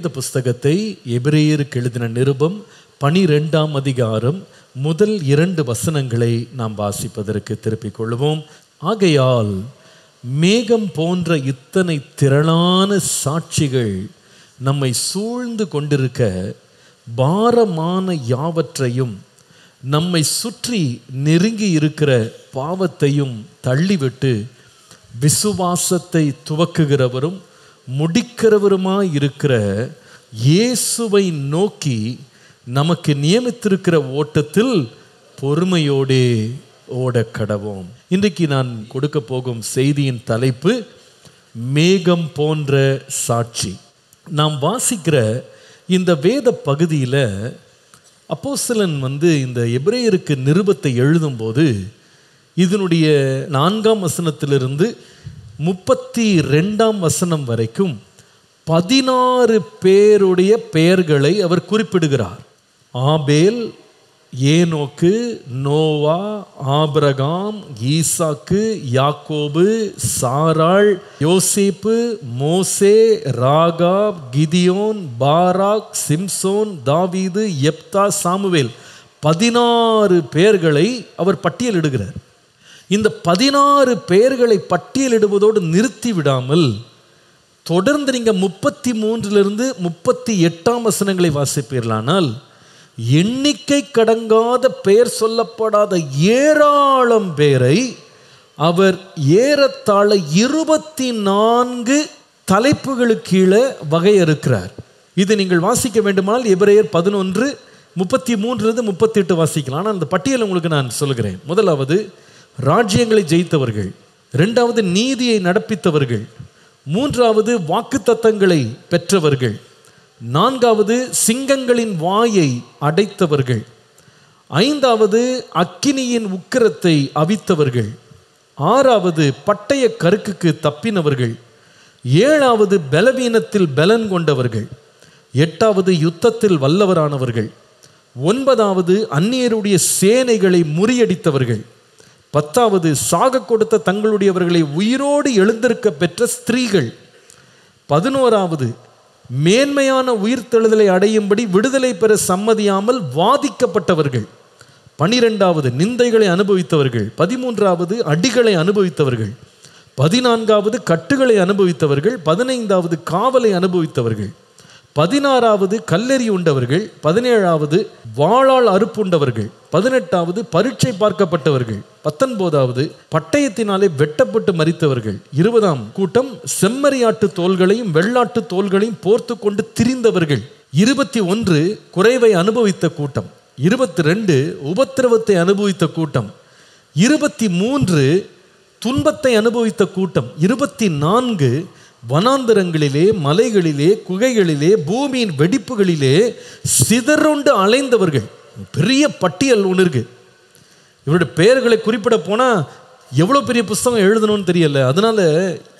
வேத புஸ்தகத்தை எபிரேயருக்கு எழுதின நிருபம் பனிரெண்டாம் அதிகாரம் முதல் இரண்டு வசனங்களை நாம் வாசிப்பதற்கு திருப்பிக் கொள்வோம் ஆகையால் மேகம் போன்ற இத்தனை திரளான சாட்சிகள் நம்மை சூழ்ந்து கொண்டிருக்க பாரமான யாவற்றையும் நம்மை சுற்றி நெருங்கி இருக்கிற பாவத்தையும் தள்ளிவிட்டு விசுவாசத்தை துவக்குகிறவரும் முடிக்கிறவருமாய் இருக்கிற இயேசுவை நோக்கி நமக்கு நியமித்திருக்கிற ஓட்டத்தில் பொறுமையோடே ஓட கடவோம் இன்றைக்கு நான் கொடுக்க போகும் செய்தியின் தலைப்பு மேகம் போன்ற சாட்சி நாம் வாசிக்கிற இந்த வேத பகுதியில் அப்போசலன் வந்து இந்த எபிரேயருக்கு நிருபத்தை எழுதும்போது இதனுடைய நான்காம் வசனத்திலிருந்து முப்பத்தி ரெண்டாம் வசனம் வரைக்கும் பதினாறு பேருடைய பெயர்களை அவர் குறிப்பிடுகிறார் ஆபேல் ஏனோக்கு நோவா ஆபிரகாம் ஈசாக்கு யாக்கோபு சாராள் யோசிப்பு மோசே ராகா கிதியோன் பாராக் சிம்சோன் தாவீது எப்தா சாமுவேல் பதினாறு பேர்களை அவர் பட்டியலிடுகிறார் இந்த பதினாறு பெயர்களை பட்டியலிடுவதோடு நிறுத்தி விடாமல் தொடர்ந்து நீங்கள் முப்பத்தி மூன்றிலிருந்து முப்பத்தி எட்டாம் வசனங்களை வாசிப்பீர்களானால் எண்ணிக்கை கடங்காத பெயர் சொல்லப்படாத ஏராளம் பேரை அவர் ஏறத்தாழ இருபத்தி நான்கு தலைப்புகளுக்கு கீழே வகையறுக்கிறார் இது நீங்கள் வாசிக்க வேண்டுமானால் எபிரேயர் பதினொன்று முப்பத்தி மூன்றுலேருந்து முப்பத்தி எட்டு வாசிக்கலாம் ஆனால் அந்த பட்டியல் உங்களுக்கு நான் சொல்கிறேன் முதலாவது ராஜ்யங்களை ஜெயித்தவர்கள் ரெண்டாவது நீதியை நடப்பித்தவர்கள் மூன்றாவது வாக்கு தத்தங்களை பெற்றவர்கள் நான்காவது சிங்கங்களின் வாயை அடைத்தவர்கள் ஐந்தாவது அக்கினியின் உக்கிரத்தை அவித்தவர்கள் ஆறாவது பட்டய கருக்குக்கு தப்பினவர்கள் ஏழாவது பலவீனத்தில் பலன் கொண்டவர்கள் எட்டாவது யுத்தத்தில் வல்லவரானவர்கள் ஒன்பதாவது அந்நியருடைய சேனைகளை முறியடித்தவர்கள் பத்தாவது சாக கொடுத்த தங்களுடையவர்களை உயிரோடு எழுந்திருக்க பெற்ற ஸ்திரீகள் பதினோராவது மேன்மையான உயிர்த்தெழுதலை அடையும்படி விடுதலை பெற சம்மதியாமல் வாதிக்கப்பட்டவர்கள் பனிரெண்டாவது நிந்தைகளை அனுபவித்தவர்கள் பதிமூன்றாவது அடிகளை அனுபவித்தவர்கள் பதினான்காவது கட்டுகளை அனுபவித்தவர்கள் பதினைந்தாவது காவலை அனுபவித்தவர்கள் பதினாறாவது கல்லெறி உண்டவர்கள் பதினேழாவது வாழால் அறுப்புண்டவர்கள் பதினெட்டாவது பரீட்சை பார்க்கப்பட்டவர்கள் பத்தொன்பதாவது பட்டயத்தினாலே வெட்டப்பட்டு மறித்தவர்கள் இருபதாம் கூட்டம் செம்மறியாட்டு தோள்களையும் வெள்ளாட்டு தோள்களையும் போர்த்து கொண்டு திரிந்தவர்கள் இருபத்தி ஒன்று குறைவை அனுபவித்த கூட்டம் இருபத்தி ரெண்டு உபத்திரவத்தை அனுபவித்த கூட்டம் இருபத்தி மூன்று துன்பத்தை அனுபவித்த கூட்டம் இருபத்தி நான்கு வனாந்தரங்களிலே மலைகளிலே குகைகளிலே பூமியின் வெடிப்புகளிலே சிதறொண்டு அலைந்தவர்கள் பெரிய பட்டியல் ஒன்று இருக்கு இவருடைய பெயர்களை குறிப்பிட போனால் எவ்வளோ பெரிய புஸ்தகம் எழுதணும்னு தெரியல அதனால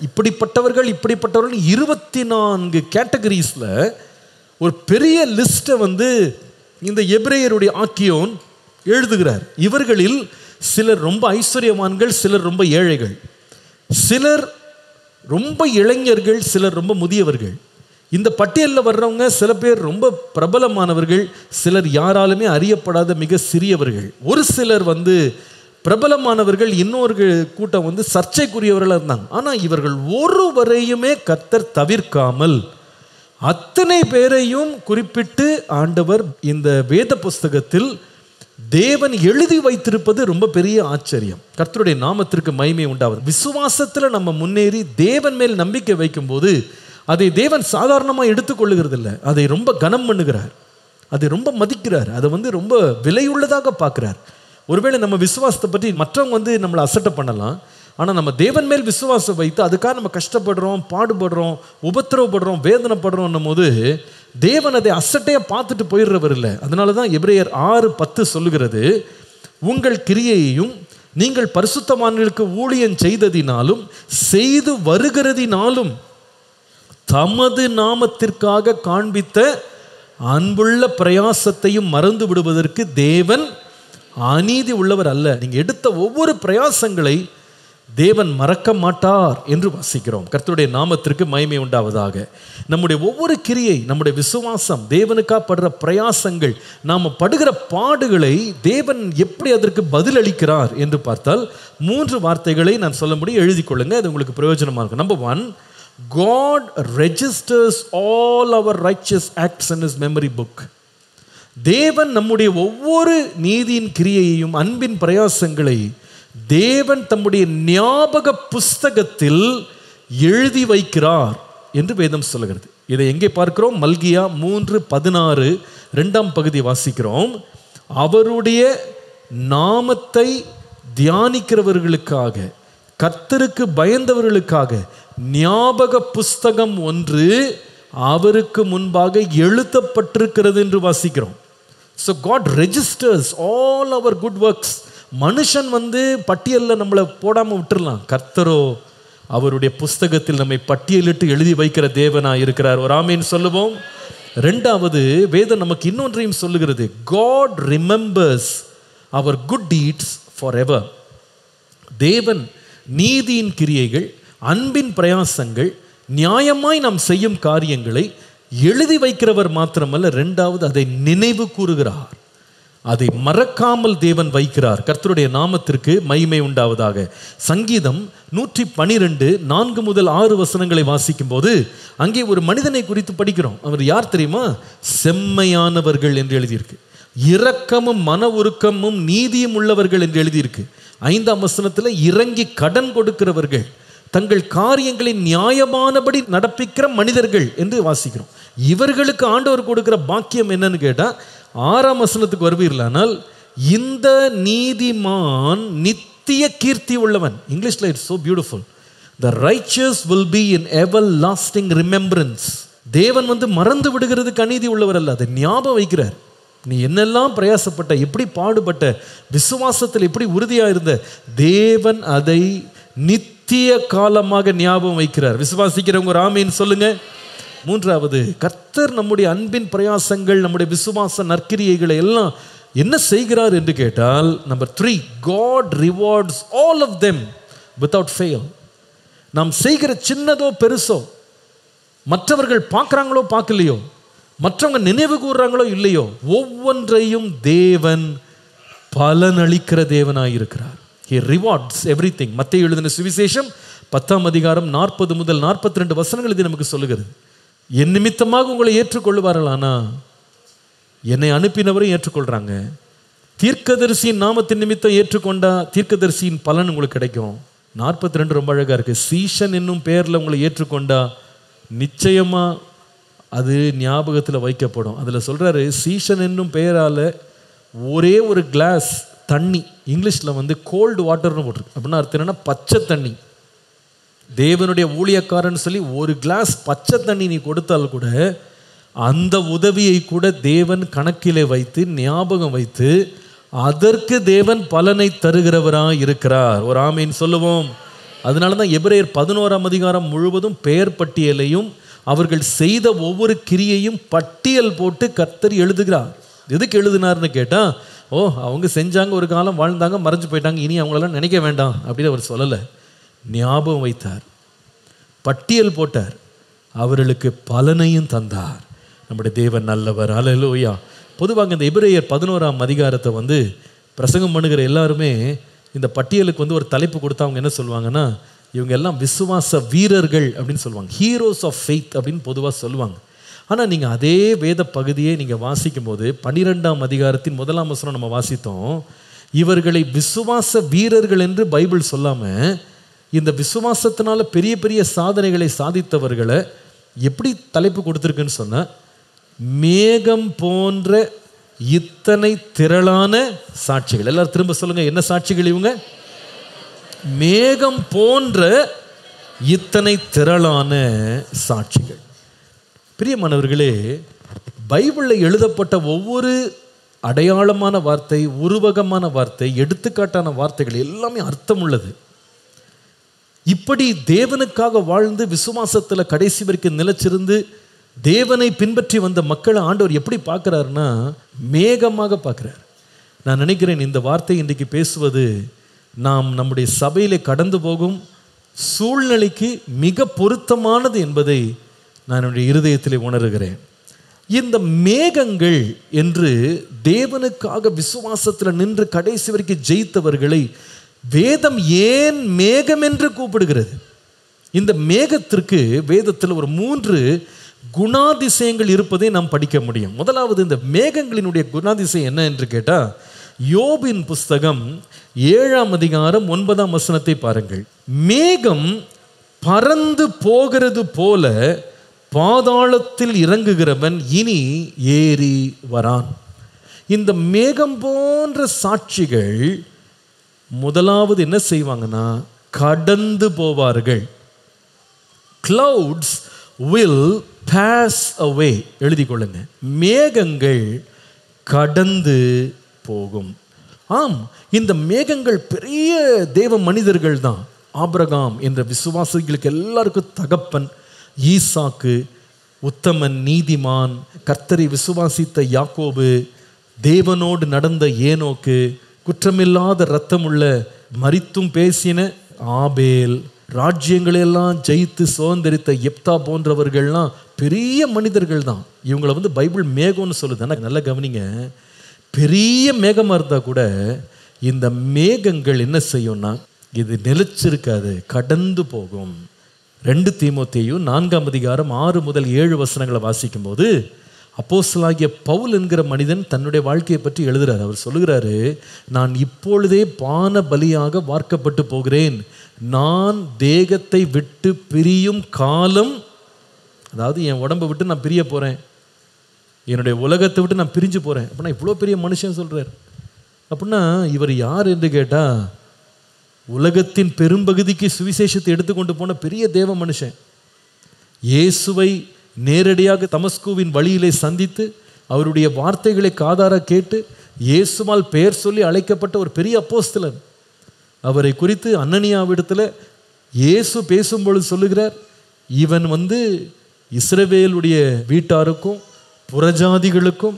இப்படிப்பட்டவர்கள் இப்படிப்பட்டவர்கள் இருபத்தி நான்கு கேட்டகரிஸில் ஒரு பெரிய லிஸ்ட்டை வந்து இந்த எப்ரேயருடைய ஆக்கியோன் எழுதுகிறார் இவர்களில் சிலர் ரொம்ப ஐஸ்வர்யவான்கள் சிலர் ரொம்ப ஏழைகள் சிலர் ரொம்ப இளைஞர்கள் சிலர் ரொம்ப முதியவர்கள் இந்த பட்டியலில் வர்றவங்க சில பேர் ரொம்ப பிரபலமானவர்கள் சிலர் யாராலுமே அறியப்படாத மிக சிறியவர்கள் ஒரு சிலர் வந்து பிரபலமானவர்கள் இன்னொரு கூட்டம் வந்து சர்ச்சைக்குரியவர்களாக இருந்தாங்க ஆனால் இவர்கள் ஒருவரையுமே கத்தர் தவிர்க்காமல் அத்தனை பேரையும் குறிப்பிட்டு ஆண்டவர் இந்த வேத புஸ்தகத்தில் தேவன் எழுதி வைத்திருப்பது ரொம்ப பெரிய ஆச்சரியம் கர்த்தருடைய நாமத்திற்கு மகிமை உண்டாவது விசுவாசத்தில் நம்ம முன்னேறி தேவன் மேல் நம்பிக்கை வைக்கும்போது அதை தேவன் சாதாரணமாக எடுத்துக்கொள்ளுகிறது இல்லை அதை ரொம்ப கனம் பண்ணுகிறார் அதை ரொம்ப மதிக்கிறார் அதை வந்து ரொம்ப விலையுள்ளதாக பார்க்குறார் ஒருவேளை நம்ம விசுவாசத்தை பற்றி மற்றவங்க வந்து நம்மளை அசட்டை பண்ணலாம் ஆனால் நம்ம தேவன் மேல் விசுவாசம் வைத்து அதுக்காக நம்ம கஷ்டப்படுறோம் பாடுபடுறோம் உபத்திரவப்படுறோம் வேதனைப்படுறோம் போது தேவன் அதை அசட்டையாக பார்த்துட்டு போயிடுறவர் இல்லை அதனால தான் எப்ரேயர் ஆறு பத்து சொல்லுகிறது உங்கள் கிரியையையும் நீங்கள் பரிசுத்தமானங்களுக்கு ஊழியன் செய்ததினாலும் செய்து வருகிறதினாலும் தமது நாமத்திற்காக காண்பித்த அன்புள்ள பிரயாசத்தையும் மறந்து விடுவதற்கு தேவன் அநீதி உள்ளவர் அல்ல நீங்கள் எடுத்த ஒவ்வொரு பிரயாசங்களை தேவன் மறக்க மாட்டார் என்று வாசிக்கிறோம் கர்த்தருடைய நாமத்திற்கு மயமை உண்டாவதாக நம்முடைய ஒவ்வொரு கிரியை நம்முடைய விசுவாசம் தேவனுக்காக படுற பிரயாசங்கள் நாம் படுகிற பாடுகளை தேவன் எப்படி அதற்கு பதிலளிக்கிறார் என்று பார்த்தால் மூன்று வார்த்தைகளை நான் சொல்ல முடியும் எழுதி கொள்ளுங்க அது உங்களுக்கு பிரயோஜனமாக இருக்கும் number one God registers all our righteous acts in his memory book தேவன் நம்முடைய ஒவ்வொரு நீதியின் கிரியையையும் அன்பின் பிரயாசங்களை தேவன் தம்முடைய ஞாபக புஸ்தகத்தில் எழுதி வைக்கிறார் என்று வேதம் சொல்லுகிறது இதை எங்கே பார்க்கிறோம் மல்கியா மூன்று பதினாறு ரெண்டாம் பகுதி வாசிக்கிறோம் அவருடைய நாமத்தை தியானிக்கிறவர்களுக்காக கத்தருக்கு பயந்தவர்களுக்காக ஞாபக புஸ்தகம் ஒன்று அவருக்கு முன்பாக எழுதப்பட்டிருக்கிறது என்று வாசிக்கிறோம் so God registers all our good works மனுஷன் வந்து பட்டியலில் நம்மளை போடாமல் விட்டுடலாம் கர்த்தரோ அவருடைய புஸ்தகத்தில் நம்மை பட்டியலிட்டு எழுதி வைக்கிற தேவனாக இருக்கிறார் ஒரு ஆமீன் சொல்லுவோம் ரெண்டாவது வேதம் நமக்கு இன்னொன்றையும் சொல்லுகிறது God remembers our good deeds forever தேவன் நீதியின் கிரியைகள் அன்பின் பிரயாசங்கள் நியாயமாய் நாம் செய்யும் காரியங்களை எழுதி வைக்கிறவர் மாத்திரமல்ல ரெண்டாவது அதை நினைவு கூறுகிறார் அதை மறக்காமல் தேவன் வைக்கிறார் கர்த்தருடைய நாமத்திற்கு மகிமை உண்டாவதாக சங்கீதம் நூற்றி பனிரெண்டு நான்கு முதல் ஆறு வசனங்களை வாசிக்கும் போது அங்கே ஒரு மனிதனை குறித்து படிக்கிறோம் அவர் யார் தெரியுமா செம்மையானவர்கள் என்று எழுதியிருக்கு இரக்கமும் மன உருக்கமும் நீதியும் உள்ளவர்கள் என்று எழுதியிருக்கு ஐந்தாம் வசனத்தில் இறங்கி கடன் கொடுக்கிறவர்கள் தங்கள் காரியங்களை நியாயமானபடி நடப்பிக்கிற மனிதர்கள் என்று வாசிக்கிறோம் இவர்களுக்கு ஆண்டவர் கொடுக்கிற பாக்கியம் என்னன்னு கேட்டால் ஆறாம் வசனத்துக்கு வருவீர்களானால் இந்த நீதிமான் நித்திய கீர்த்தி உள்ளவன் இங்கிலீஷில் it's so beautiful the righteous will be in everlasting remembrance தேவன் வந்து மறந்து விடுகிறதுக்கு அநீதி உள்ளவர் அல்ல அதை ஞாபகம் வைக்கிறார் நீ என்னெல்லாம் பிரயாசப்பட்ட எப்படி பாடுபட்ட விசுவாசத்தில் எப்படி உறுதியாக இருந்த தேவன் அதை நித்திய காலமாக ஞாபகம் வைக்கிறார் விசுவாசிக்கிறவங்க ராமின்னு சொல்லுங்கள் மூன்றாவது கர்த்தர் நம்முடைய அன்பின் பிரயாசங்கள் நம்முடைய விசுவாச நற்கிரியைகளை எல்லாம் என்ன செய்கிறார் என்று கேட்டால் number three God rewards all of them without fail நாம் செய்கிற சின்னதோ பெருசோ மற்றவர்கள் பார்க்குறாங்களோ பார்க்கலையோ மற்றவங்க நினைவு கூறுறாங்களோ இல்லையோ ஒவ்வொன்றையும் தேவன் பலனளிக்கிற தேவனாக இருக்கிறார் ஹி ரிவார்ட்ஸ் எவ்ரி திங் மத்திய எழுதின சுவிசேஷம் பத்தாம் அதிகாரம் நாற்பது முதல் நாற்பத்தி ரெண்டு வசனங்கள் இது நமக்கு சொல்லுகிறது என் நிமித்தமாக உங்களை ஏற்றுக்கொள்வார்களானா என்னை அனுப்பினவரும் ஏற்றுக்கொள்கிறாங்க தீர்க்கதரிசியின் நாமத்தின் நிமித்தம் ஏற்றுக்கொண்டா தீர்க்கதரிசியின் பலன் உங்களுக்கு கிடைக்கும் நாற்பத்தி ரெண்டு ரொம்ப அழகாக இருக்குது சீசன் என்னும் பேரில் உங்களை ஏற்றுக்கொண்டா நிச்சயமாக அது ஞாபகத்தில் வைக்கப்படும் அதில் சொல்கிறாரு சீசன் என்னும் பெயரால் ஒரே ஒரு கிளாஸ் தண்ணி இங்கிலீஷில் வந்து கோல்டு வாட்டர்னு போட்டிருக்கு அப்படின்னா அர்த்தம் என்னென்னா பச்சை தண்ணி தேவனுடைய ஊழியக்காரன் சொல்லி ஒரு கிளாஸ் பச்சை தண்ணி நீ கொடுத்தால் கூட அந்த உதவியை கூட தேவன் கணக்கிலே வைத்து ஞாபகம் வைத்து அதற்கு தேவன் பலனை தருகிறவராக இருக்கிறார் ஒரு ஆமீன் சொல்லுவோம் அதனால தான் எபிரேயர் பதினோராம் அதிகாரம் முழுவதும் பெயர் பட்டியலையும் அவர்கள் செய்த ஒவ்வொரு கிரியையும் பட்டியல் போட்டு கத்தர் எழுதுகிறார் எதுக்கு எழுதினார்னு கேட்டால் ஓ அவங்க செஞ்சாங்க ஒரு காலம் வாழ்ந்தாங்க மறைஞ்சு போயிட்டாங்க இனி அவங்களெல்லாம் நினைக்க வேண்டாம் அப்படின்னு அவர் சொல்லலை ஞாபகம் வைத்தார் பட்டியல் போட்டார் அவர்களுக்கு பலனையும் தந்தார் நம்முடைய தேவன் நல்லவர் அலலோயா பொதுவாக இந்த எபிரேயர் பதினோராம் அதிகாரத்தை வந்து பிரசங்கம் பண்ணுகிற எல்லாருமே இந்த பட்டியலுக்கு வந்து ஒரு தலைப்பு கொடுத்தா அவங்க என்ன சொல்லுவாங்கன்னா இவங்க எல்லாம் விசுவாச வீரர்கள் அப்படின்னு சொல்லுவாங்க ஹீரோஸ் ஆஃப் ஃபெய்த் அப்படின்னு பொதுவாக சொல்லுவாங்க ஆனால் நீங்கள் அதே வேத பகுதியை நீங்கள் வாசிக்கும் போது பன்னிரெண்டாம் அதிகாரத்தின் முதலாம் வசனம் நம்ம வாசித்தோம் இவர்களை விசுவாச வீரர்கள் என்று பைபிள் சொல்லாமல் இந்த விசுவாசத்தினால பெரிய பெரிய சாதனைகளை சாதித்தவர்களை எப்படி தலைப்பு கொடுத்துருக்குன்னு சொன்னால் மேகம் போன்ற இத்தனை திரளான சாட்சிகள் எல்லாரும் திரும்ப சொல்லுங்க என்ன சாட்சிகள் இவங்க மேகம் போன்ற இத்தனை திரளான சாட்சிகள் பிரியமானவர்களே பைபிளில் எழுதப்பட்ட ஒவ்வொரு அடையாளமான வார்த்தை உருவகமான வார்த்தை எடுத்துக்காட்டான வார்த்தைகள் எல்லாமே அர்த்தம் உள்ளது இப்படி தேவனுக்காக வாழ்ந்து விசுவாசத்தில் கடைசி வரைக்கும் நிலச்சிருந்து தேவனை பின்பற்றி வந்த மக்களை ஆண்டவர் எப்படி பார்க்குறாருன்னா மேகமாக பார்க்குறாரு நான் நினைக்கிறேன் இந்த வார்த்தை இன்றைக்கு பேசுவது நாம் நம்முடைய சபையிலே கடந்து போகும் சூழ்நிலைக்கு மிக பொருத்தமானது என்பதை நான் என்னுடைய இருதயத்தில் உணர்கிறேன் இந்த மேகங்கள் என்று தேவனுக்காக விசுவாசத்தில் நின்று கடைசி வரைக்கும் ஜெயித்தவர்களை வேதம் ஏன் மேகம் என்று கூப்பிடுகிறது இந்த மேகத்திற்கு வேதத்தில் ஒரு மூன்று குணாதிசயங்கள் இருப்பதை நாம் படிக்க முடியும் முதலாவது இந்த மேகங்களினுடைய குணாதிசயம் என்ன என்று கேட்டால் யோபின் புஸ்தகம் ஏழாம் அதிகாரம் ஒன்பதாம் வசனத்தை பாருங்கள் மேகம் பறந்து போகிறது போல பாதாளத்தில் இறங்குகிறவன் இனி ஏறி வரான் இந்த மேகம் போன்ற சாட்சிகள் முதலாவது என்ன செய்வாங்கன்னா கடந்து போவார்கள் கிளவுட்ஸ் வில் பேஸ் அவே எழுதி கொள்ளுங்க மேகங்கள் கடந்து போகும் ஆம் இந்த மேகங்கள் பெரிய தேவ மனிதர்கள் தான் ஆபிரகாம் என்ற விசுவாசிகளுக்கு எல்லாருக்கும் தகப்பன் ஈசாக்கு உத்தமன் நீதிமான் கர்த்தரி விசுவாசித்த யாக்கோபு தேவனோடு நடந்த ஏனோக்கு குற்றமில்லாத ரத்தம் உள்ள மறித்தும் பேசின ஆபேல் ராஜ்யங்களையெல்லாம் ஜெயித்து சுதந்திரித்த எப்தா போன்றவர்கள்லாம் பெரிய மனிதர்கள் தான் இவங்களை வந்து பைபிள் மேகம்னு சொல்லுது எனக்கு நல்லா கவனிங்க பெரிய மேகமாக இருந்தால் கூட இந்த மேகங்கள் என்ன செய்யும்னா இது நிலச்சிருக்காது கடந்து போகும் ரெண்டு தீமோத்தையும் நான்காம் அதிகாரம் ஆறு முதல் ஏழு வசனங்களை வாசிக்கும் போது அப்போசலாகிய பவுல் என்கிற மனிதன் தன்னுடைய வாழ்க்கையை பற்றி எழுதுகிறார் அவர் சொல்லுகிறாரு நான் இப்பொழுதே பான பலியாக வார்க்கப்பட்டு போகிறேன் நான் தேகத்தை விட்டு பிரியும் காலம் அதாவது என் உடம்பை விட்டு நான் பிரிய போகிறேன் என்னுடைய உலகத்தை விட்டு நான் பிரிஞ்சு போகிறேன் அப்படின்னா இவ்வளோ பெரிய மனுஷன் சொல்கிறார் அப்படின்னா இவர் யார் என்று கேட்டால் உலகத்தின் பெரும்பகுதிக்கு சுவிசேஷத்தை எடுத்துக்கொண்டு போன பெரிய தேவ மனுஷன் இயேசுவை நேரடியாக தமஸ்குவின் வழியிலே சந்தித்து அவருடைய வார்த்தைகளை காதார கேட்டு இயேசுமால் பெயர் சொல்லி அழைக்கப்பட்ட ஒரு பெரிய அப்போஸ்தலன் அவரை குறித்து அன்னனியாவிடத்தில் இயேசு பேசும்பொழுது சொல்லுகிறார் இவன் வந்து இஸ்ரவேலுடைய வீட்டாருக்கும் புறஜாதிகளுக்கும்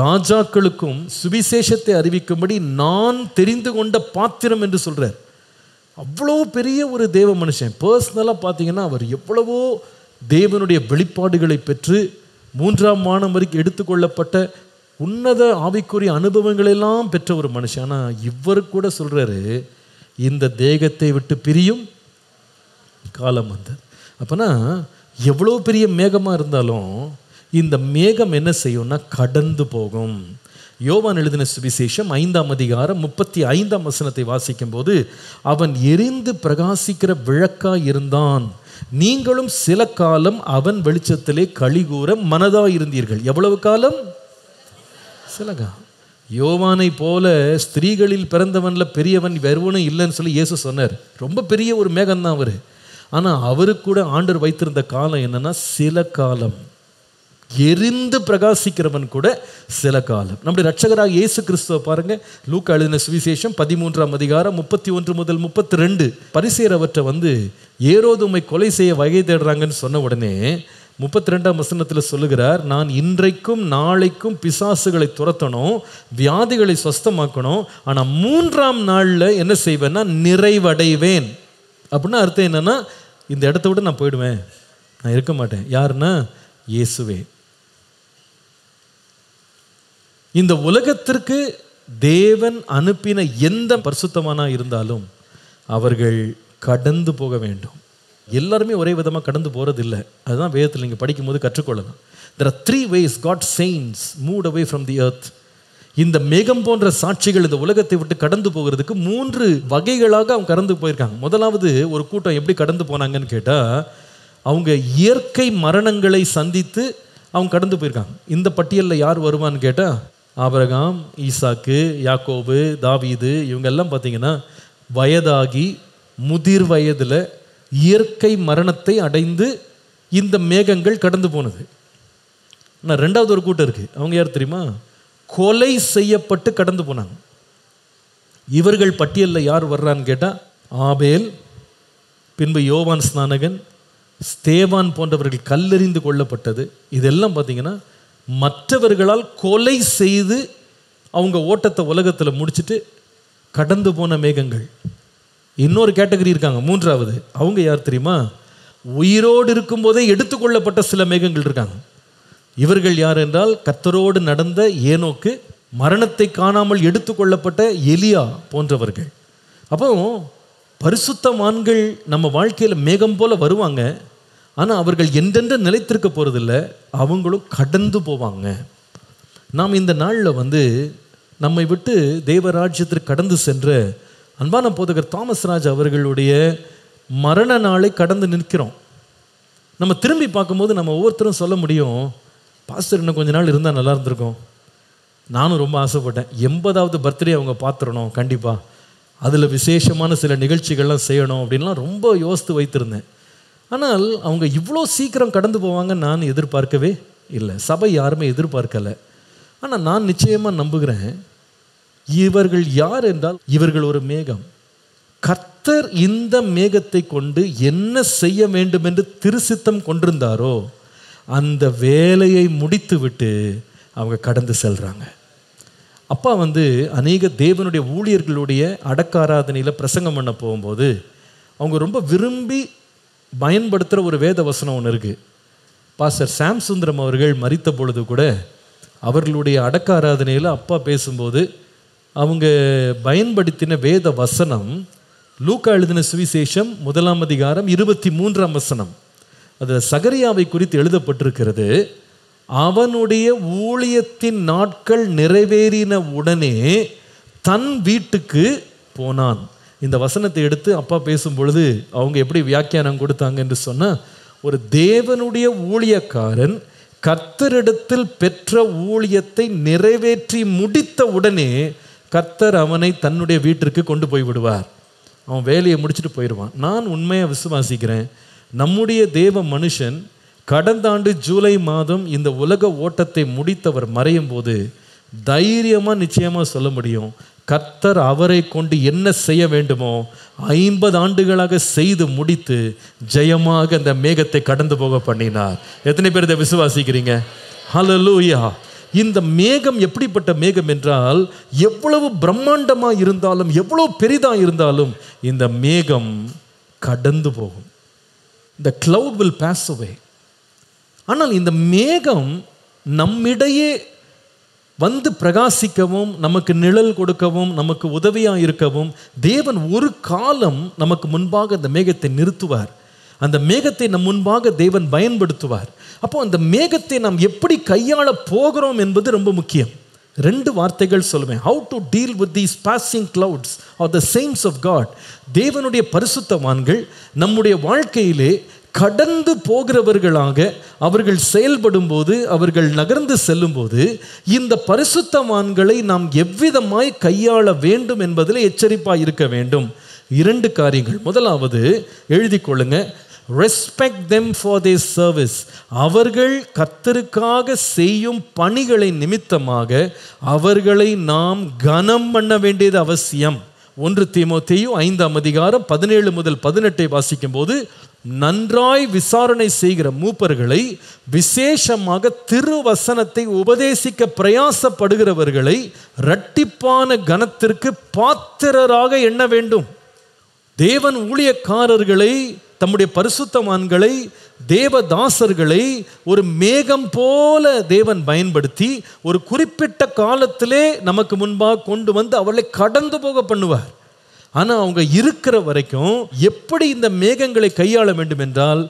ராஜாக்களுக்கும் சுவிசேஷத்தை அறிவிக்கும்படி நான் தெரிந்து கொண்ட பாத்திரம் என்று சொல்கிறார் அவ்வளோ பெரிய ஒரு தேவ மனுஷன் பர்சனலாக பார்த்தீங்கன்னா அவர் எவ்வளவோ தேவனுடைய வெளிப்பாடுகளை பெற்று மூன்றாம் மாணம் வரைக்கும் எடுத்துக்கொள்ளப்பட்ட உன்னத ஆவிக்குரிய அனுபவங்களெல்லாம் பெற்ற ஒரு மனுஷன் ஆனால் இவர் கூட சொல்கிறாரு இந்த தேகத்தை விட்டு பிரியும் காலம் வந்தது அப்போனா எவ்வளோ பெரிய மேகமாக இருந்தாலும் இந்த மேகம் என்ன செய்யும்னா கடந்து போகும் யோவான் எழுதின சுவிசேஷம் ஐந்தாம் அதிகாரம் முப்பத்தி ஐந்தாம் வசனத்தை வாசிக்கும் போது அவன் எரிந்து பிரகாசிக்கிற விளக்காக இருந்தான் நீங்களும் சில காலம் அவன் வெளிச்சத்திலே கழிகூற மனதாக இருந்தீர்கள் எவ்வளவு காலம் சில காலம் யோவானை போல ஸ்திரீகளில் பிறந்தவன்ல பெரியவன் வெறுவனும் இல்லைன்னு சொல்லி இயேசு சொன்னார் ரொம்ப பெரிய ஒரு மேகம்தான் அவர் ஆனால் அவரு கூட ஆண்டர் வைத்திருந்த காலம் என்னென்னா சில காலம் எரிந்து பிரகாசிக்கிறவன் கூட சில காலம் நம்முடைய ரட்சகராக இயேசு கிறிஸ்துவ பாருங்க லூக்க எழுதின சுவிசேஷம் பதிமூன்றாம் அதிகாரம் முப்பத்தி ஒன்று முதல் முப்பத்தி ரெண்டு பரிசேரவற்றை வந்து ஏறோதுமை கொலை செய்ய வகை தேடுறாங்கன்னு சொன்ன உடனே முப்பத்தி ரெண்டாம் வசனத்தில் சொல்லுகிறார் நான் இன்றைக்கும் நாளைக்கும் பிசாசுகளை துரத்தணும் வியாதிகளை சொஸ்தமாக்கணும் ஆனால் மூன்றாம் நாளில் என்ன செய்வேன்னா நிறைவடைவேன் அப்படின்னா அர்த்தம் என்னென்னா இந்த இடத்த விட நான் போயிடுவேன் நான் இருக்க மாட்டேன் யாருன்னா இயேசுவே இந்த உலகத்திற்கு தேவன் அனுப்பின எந்த பரிசுத்தமானா இருந்தாலும் அவர்கள் கடந்து போக வேண்டும் எல்லாருமே ஒரே விதமாக கடந்து போகிறது இல்லை அதுதான் வேதத்தில் நீங்கள் படிக்கும்போது கற்றுக்கொள்ளலாம் there are three ways God saints moved away from the earth இந்த மேகம் போன்ற சாட்சிகள் இந்த உலகத்தை விட்டு கடந்து போகிறதுக்கு மூன்று வகைகளாக அவங்க கடந்து போயிருக்காங்க முதலாவது ஒரு கூட்டம் எப்படி கடந்து போனாங்கன்னு கேட்டால் அவங்க இயற்கை மரணங்களை சந்தித்து அவங்க கடந்து போயிருக்காங்க இந்த பட்டியலில் யார் வருவான்னு கேட்டால் ஆபரகாம் ஈசாக்கு யாக்கோபு தாவீது இவங்கெல்லாம் பார்த்தீங்கன்னா வயதாகி முதிர் வயதில் இயற்கை மரணத்தை அடைந்து இந்த மேகங்கள் கடந்து போனது ஆனால் ரெண்டாவது ஒரு கூட்டம் இருக்குது அவங்க யார் தெரியுமா கொலை செய்யப்பட்டு கடந்து போனாங்க இவர்கள் பட்டியலில் யார் வர்றான்னு கேட்டால் ஆபேல் பின்பு யோவான் ஸ்நானகன் ஸ்தேவான் போன்றவர்கள் கல்லெறிந்து கொல்லப்பட்டது இதெல்லாம் பார்த்தீங்கன்னா மற்றவர்களால் கொலை செய்து அவங்க ஓட்டத்தை உலகத்தில் முடிச்சுட்டு கடந்து போன மேகங்கள் இன்னொரு கேட்டகரி இருக்காங்க மூன்றாவது அவங்க யார் தெரியுமா உயிரோடு இருக்கும்போதே எடுத்துக்கொள்ளப்பட்ட சில மேகங்கள் இருக்காங்க இவர்கள் யார் என்றால் கத்தரோடு நடந்த ஏனோக்கு மரணத்தை காணாமல் எடுத்துக்கொள்ளப்பட்ட எலியா போன்றவர்கள் அப்போ பரிசுத்தமான்கள் நம்ம வாழ்க்கையில் மேகம் போல வருவாங்க ஆனால் அவர்கள் எந்தெந்த நிலைத்திருக்க போகிறதில்ல அவங்களும் கடந்து போவாங்க நாம் இந்த நாளில் வந்து நம்மை விட்டு தேவராஜ்யத்திற்கு கடந்து சென்ற அன்பான போதகர் தாமஸ் ராஜ் அவர்களுடைய மரண நாளை கடந்து நிற்கிறோம் நம்ம திரும்பி பார்க்கும்போது நம்ம ஒவ்வொருத்தரும் சொல்ல முடியும் பாஸ்டர் இன்னும் கொஞ்ச நாள் இருந்தால் நல்லா இருந்திருக்கும் நானும் ரொம்ப ஆசைப்பட்டேன் எண்பதாவது பர்த்டே அவங்க பார்த்துடணும் கண்டிப்பாக அதில் விசேஷமான சில நிகழ்ச்சிகள்லாம் செய்யணும் அப்படின்லாம் ரொம்ப யோசித்து வைத்திருந்தேன் ஆனால் அவங்க இவ்வளோ சீக்கிரம் கடந்து போவாங்கன்னு நான் எதிர்பார்க்கவே இல்லை சபை யாருமே எதிர்பார்க்கலை ஆனால் நான் நிச்சயமாக நம்புகிறேன் இவர்கள் யார் என்றால் இவர்கள் ஒரு மேகம் கர்த்தர் இந்த மேகத்தை கொண்டு என்ன செய்ய வேண்டும் என்று திருசித்தம் கொண்டிருந்தாரோ அந்த வேலையை முடித்து விட்டு அவங்க கடந்து செல்கிறாங்க அப்பா வந்து அநேக தேவனுடைய ஊழியர்களுடைய அடக்காராதனையில் பிரசங்கம் பண்ண போகும்போது அவங்க ரொம்ப விரும்பி பயன்படுத்துகிற ஒரு வேத வசனம் ஒன்று இருக்குது பாஸ்டர் சாம் சுந்தரம் அவர்கள் மறித்த பொழுது கூட அவர்களுடைய அடக்காராதனையில் அப்பா பேசும்போது அவங்க பயன்படுத்தின வேத வசனம் லூக்கா எழுதின சுவிசேஷம் முதலாம் அதிகாரம் இருபத்தி மூன்றாம் வசனம் அது சகரியாவை குறித்து எழுதப்பட்டிருக்கிறது அவனுடைய ஊழியத்தின் நாட்கள் நிறைவேறின உடனே தன் வீட்டுக்கு போனான் இந்த வசனத்தை எடுத்து அப்பா பேசும் பொழுது அவங்க எப்படி வியாக்கியானம் கொடுத்தாங்க என்று சொன்னால் ஒரு தேவனுடைய ஊழியக்காரன் கர்த்தரிடத்தில் பெற்ற ஊழியத்தை நிறைவேற்றி முடித்த உடனே கர்த்தர் அவனை தன்னுடைய வீட்டிற்கு கொண்டு போய் விடுவார் அவன் வேலையை முடிச்சுட்டு போயிடுவான் நான் உண்மையாக விசுவாசிக்கிறேன் நம்முடைய தேவ மனுஷன் கடந்த ஆண்டு ஜூலை மாதம் இந்த உலக ஓட்டத்தை முடித்தவர் மறையும் போது தைரியமாக நிச்சயமாக சொல்ல முடியும் கர்த்தர் அவரை கொண்டு என்ன செய்ய வேண்டுமோ ஐம்பது ஆண்டுகளாக செய்து முடித்து ஜெயமாக அந்த மேகத்தை கடந்து போக பண்ணினார் எத்தனை பேர் இதை விசுவாசிக்கிறீங்க ஹலலூயா இந்த மேகம் எப்படிப்பட்ட மேகம் என்றால் எவ்வளவு பிரம்மாண்டமாக இருந்தாலும் எவ்வளோ பெரிதாக இருந்தாலும் இந்த மேகம் கடந்து போகும் இந்த கிளவுட் வில் பேஸ் அவே ஆனால் இந்த மேகம் நம்மிடையே வந்து பிரகாசிக்கவும் நமக்கு நிழல் கொடுக்கவும் நமக்கு உதவியாக இருக்கவும் தேவன் ஒரு காலம் நமக்கு முன்பாக அந்த மேகத்தை நிறுத்துவார் அந்த மேகத்தை நம் முன்பாக தேவன் பயன்படுத்துவார் அப்போ அந்த மேகத்தை நாம் எப்படி கையாள போகிறோம் என்பது ரொம்ப முக்கியம் ரெண்டு வார்த்தைகள் சொல்லுவேன் how to deal with these passing clouds are the saints of God தேவனுடைய பரிசுத்தவான்கள் நம்முடைய வாழ்க்கையிலே கடந்து போகிறவர்களாக அவர்கள் செயல்படும் போது அவர்கள் நகர்ந்து செல்லும் போது இந்த பரிசுத்தமான்களை நாம் எவ்விதமாய் கையாள வேண்டும் என்பதில் எச்சரிப்பாக இருக்க வேண்டும் இரண்டு காரியங்கள் முதலாவது எழுதி கொள்ளுங்க respect them for their service அவர்கள் கத்தருக்காக செய்யும் பணிகளை நிமித்தமாக அவர்களை நாம் கனம் பண்ண வேண்டியது அவசியம் ஒன்று தேயும் ஐந்தாம் அதிகாரம் பதினேழு முதல் பதினெட்டை வாசிக்கும் போது நன்றாய் விசாரணை செய்கிற மூப்பர்களை விசேஷமாக திருவசனத்தை உபதேசிக்க பிரயாசப்படுகிறவர்களை இரட்டிப்பான கனத்திற்கு பாத்திரராக எண்ண வேண்டும் தேவன் ஊழியக்காரர்களை தம்முடைய பரிசுத்தமான்களை தேவதாசர்களை ஒரு மேகம் போல தேவன் பயன்படுத்தி ஒரு குறிப்பிட்ட காலத்திலே நமக்கு முன்பாக கொண்டு வந்து அவர்களை கடந்து போக பண்ணுவார் ஆனால் அவங்க இருக்கிற வரைக்கும் எப்படி இந்த மேகங்களை கையாள வேண்டும் என்றால்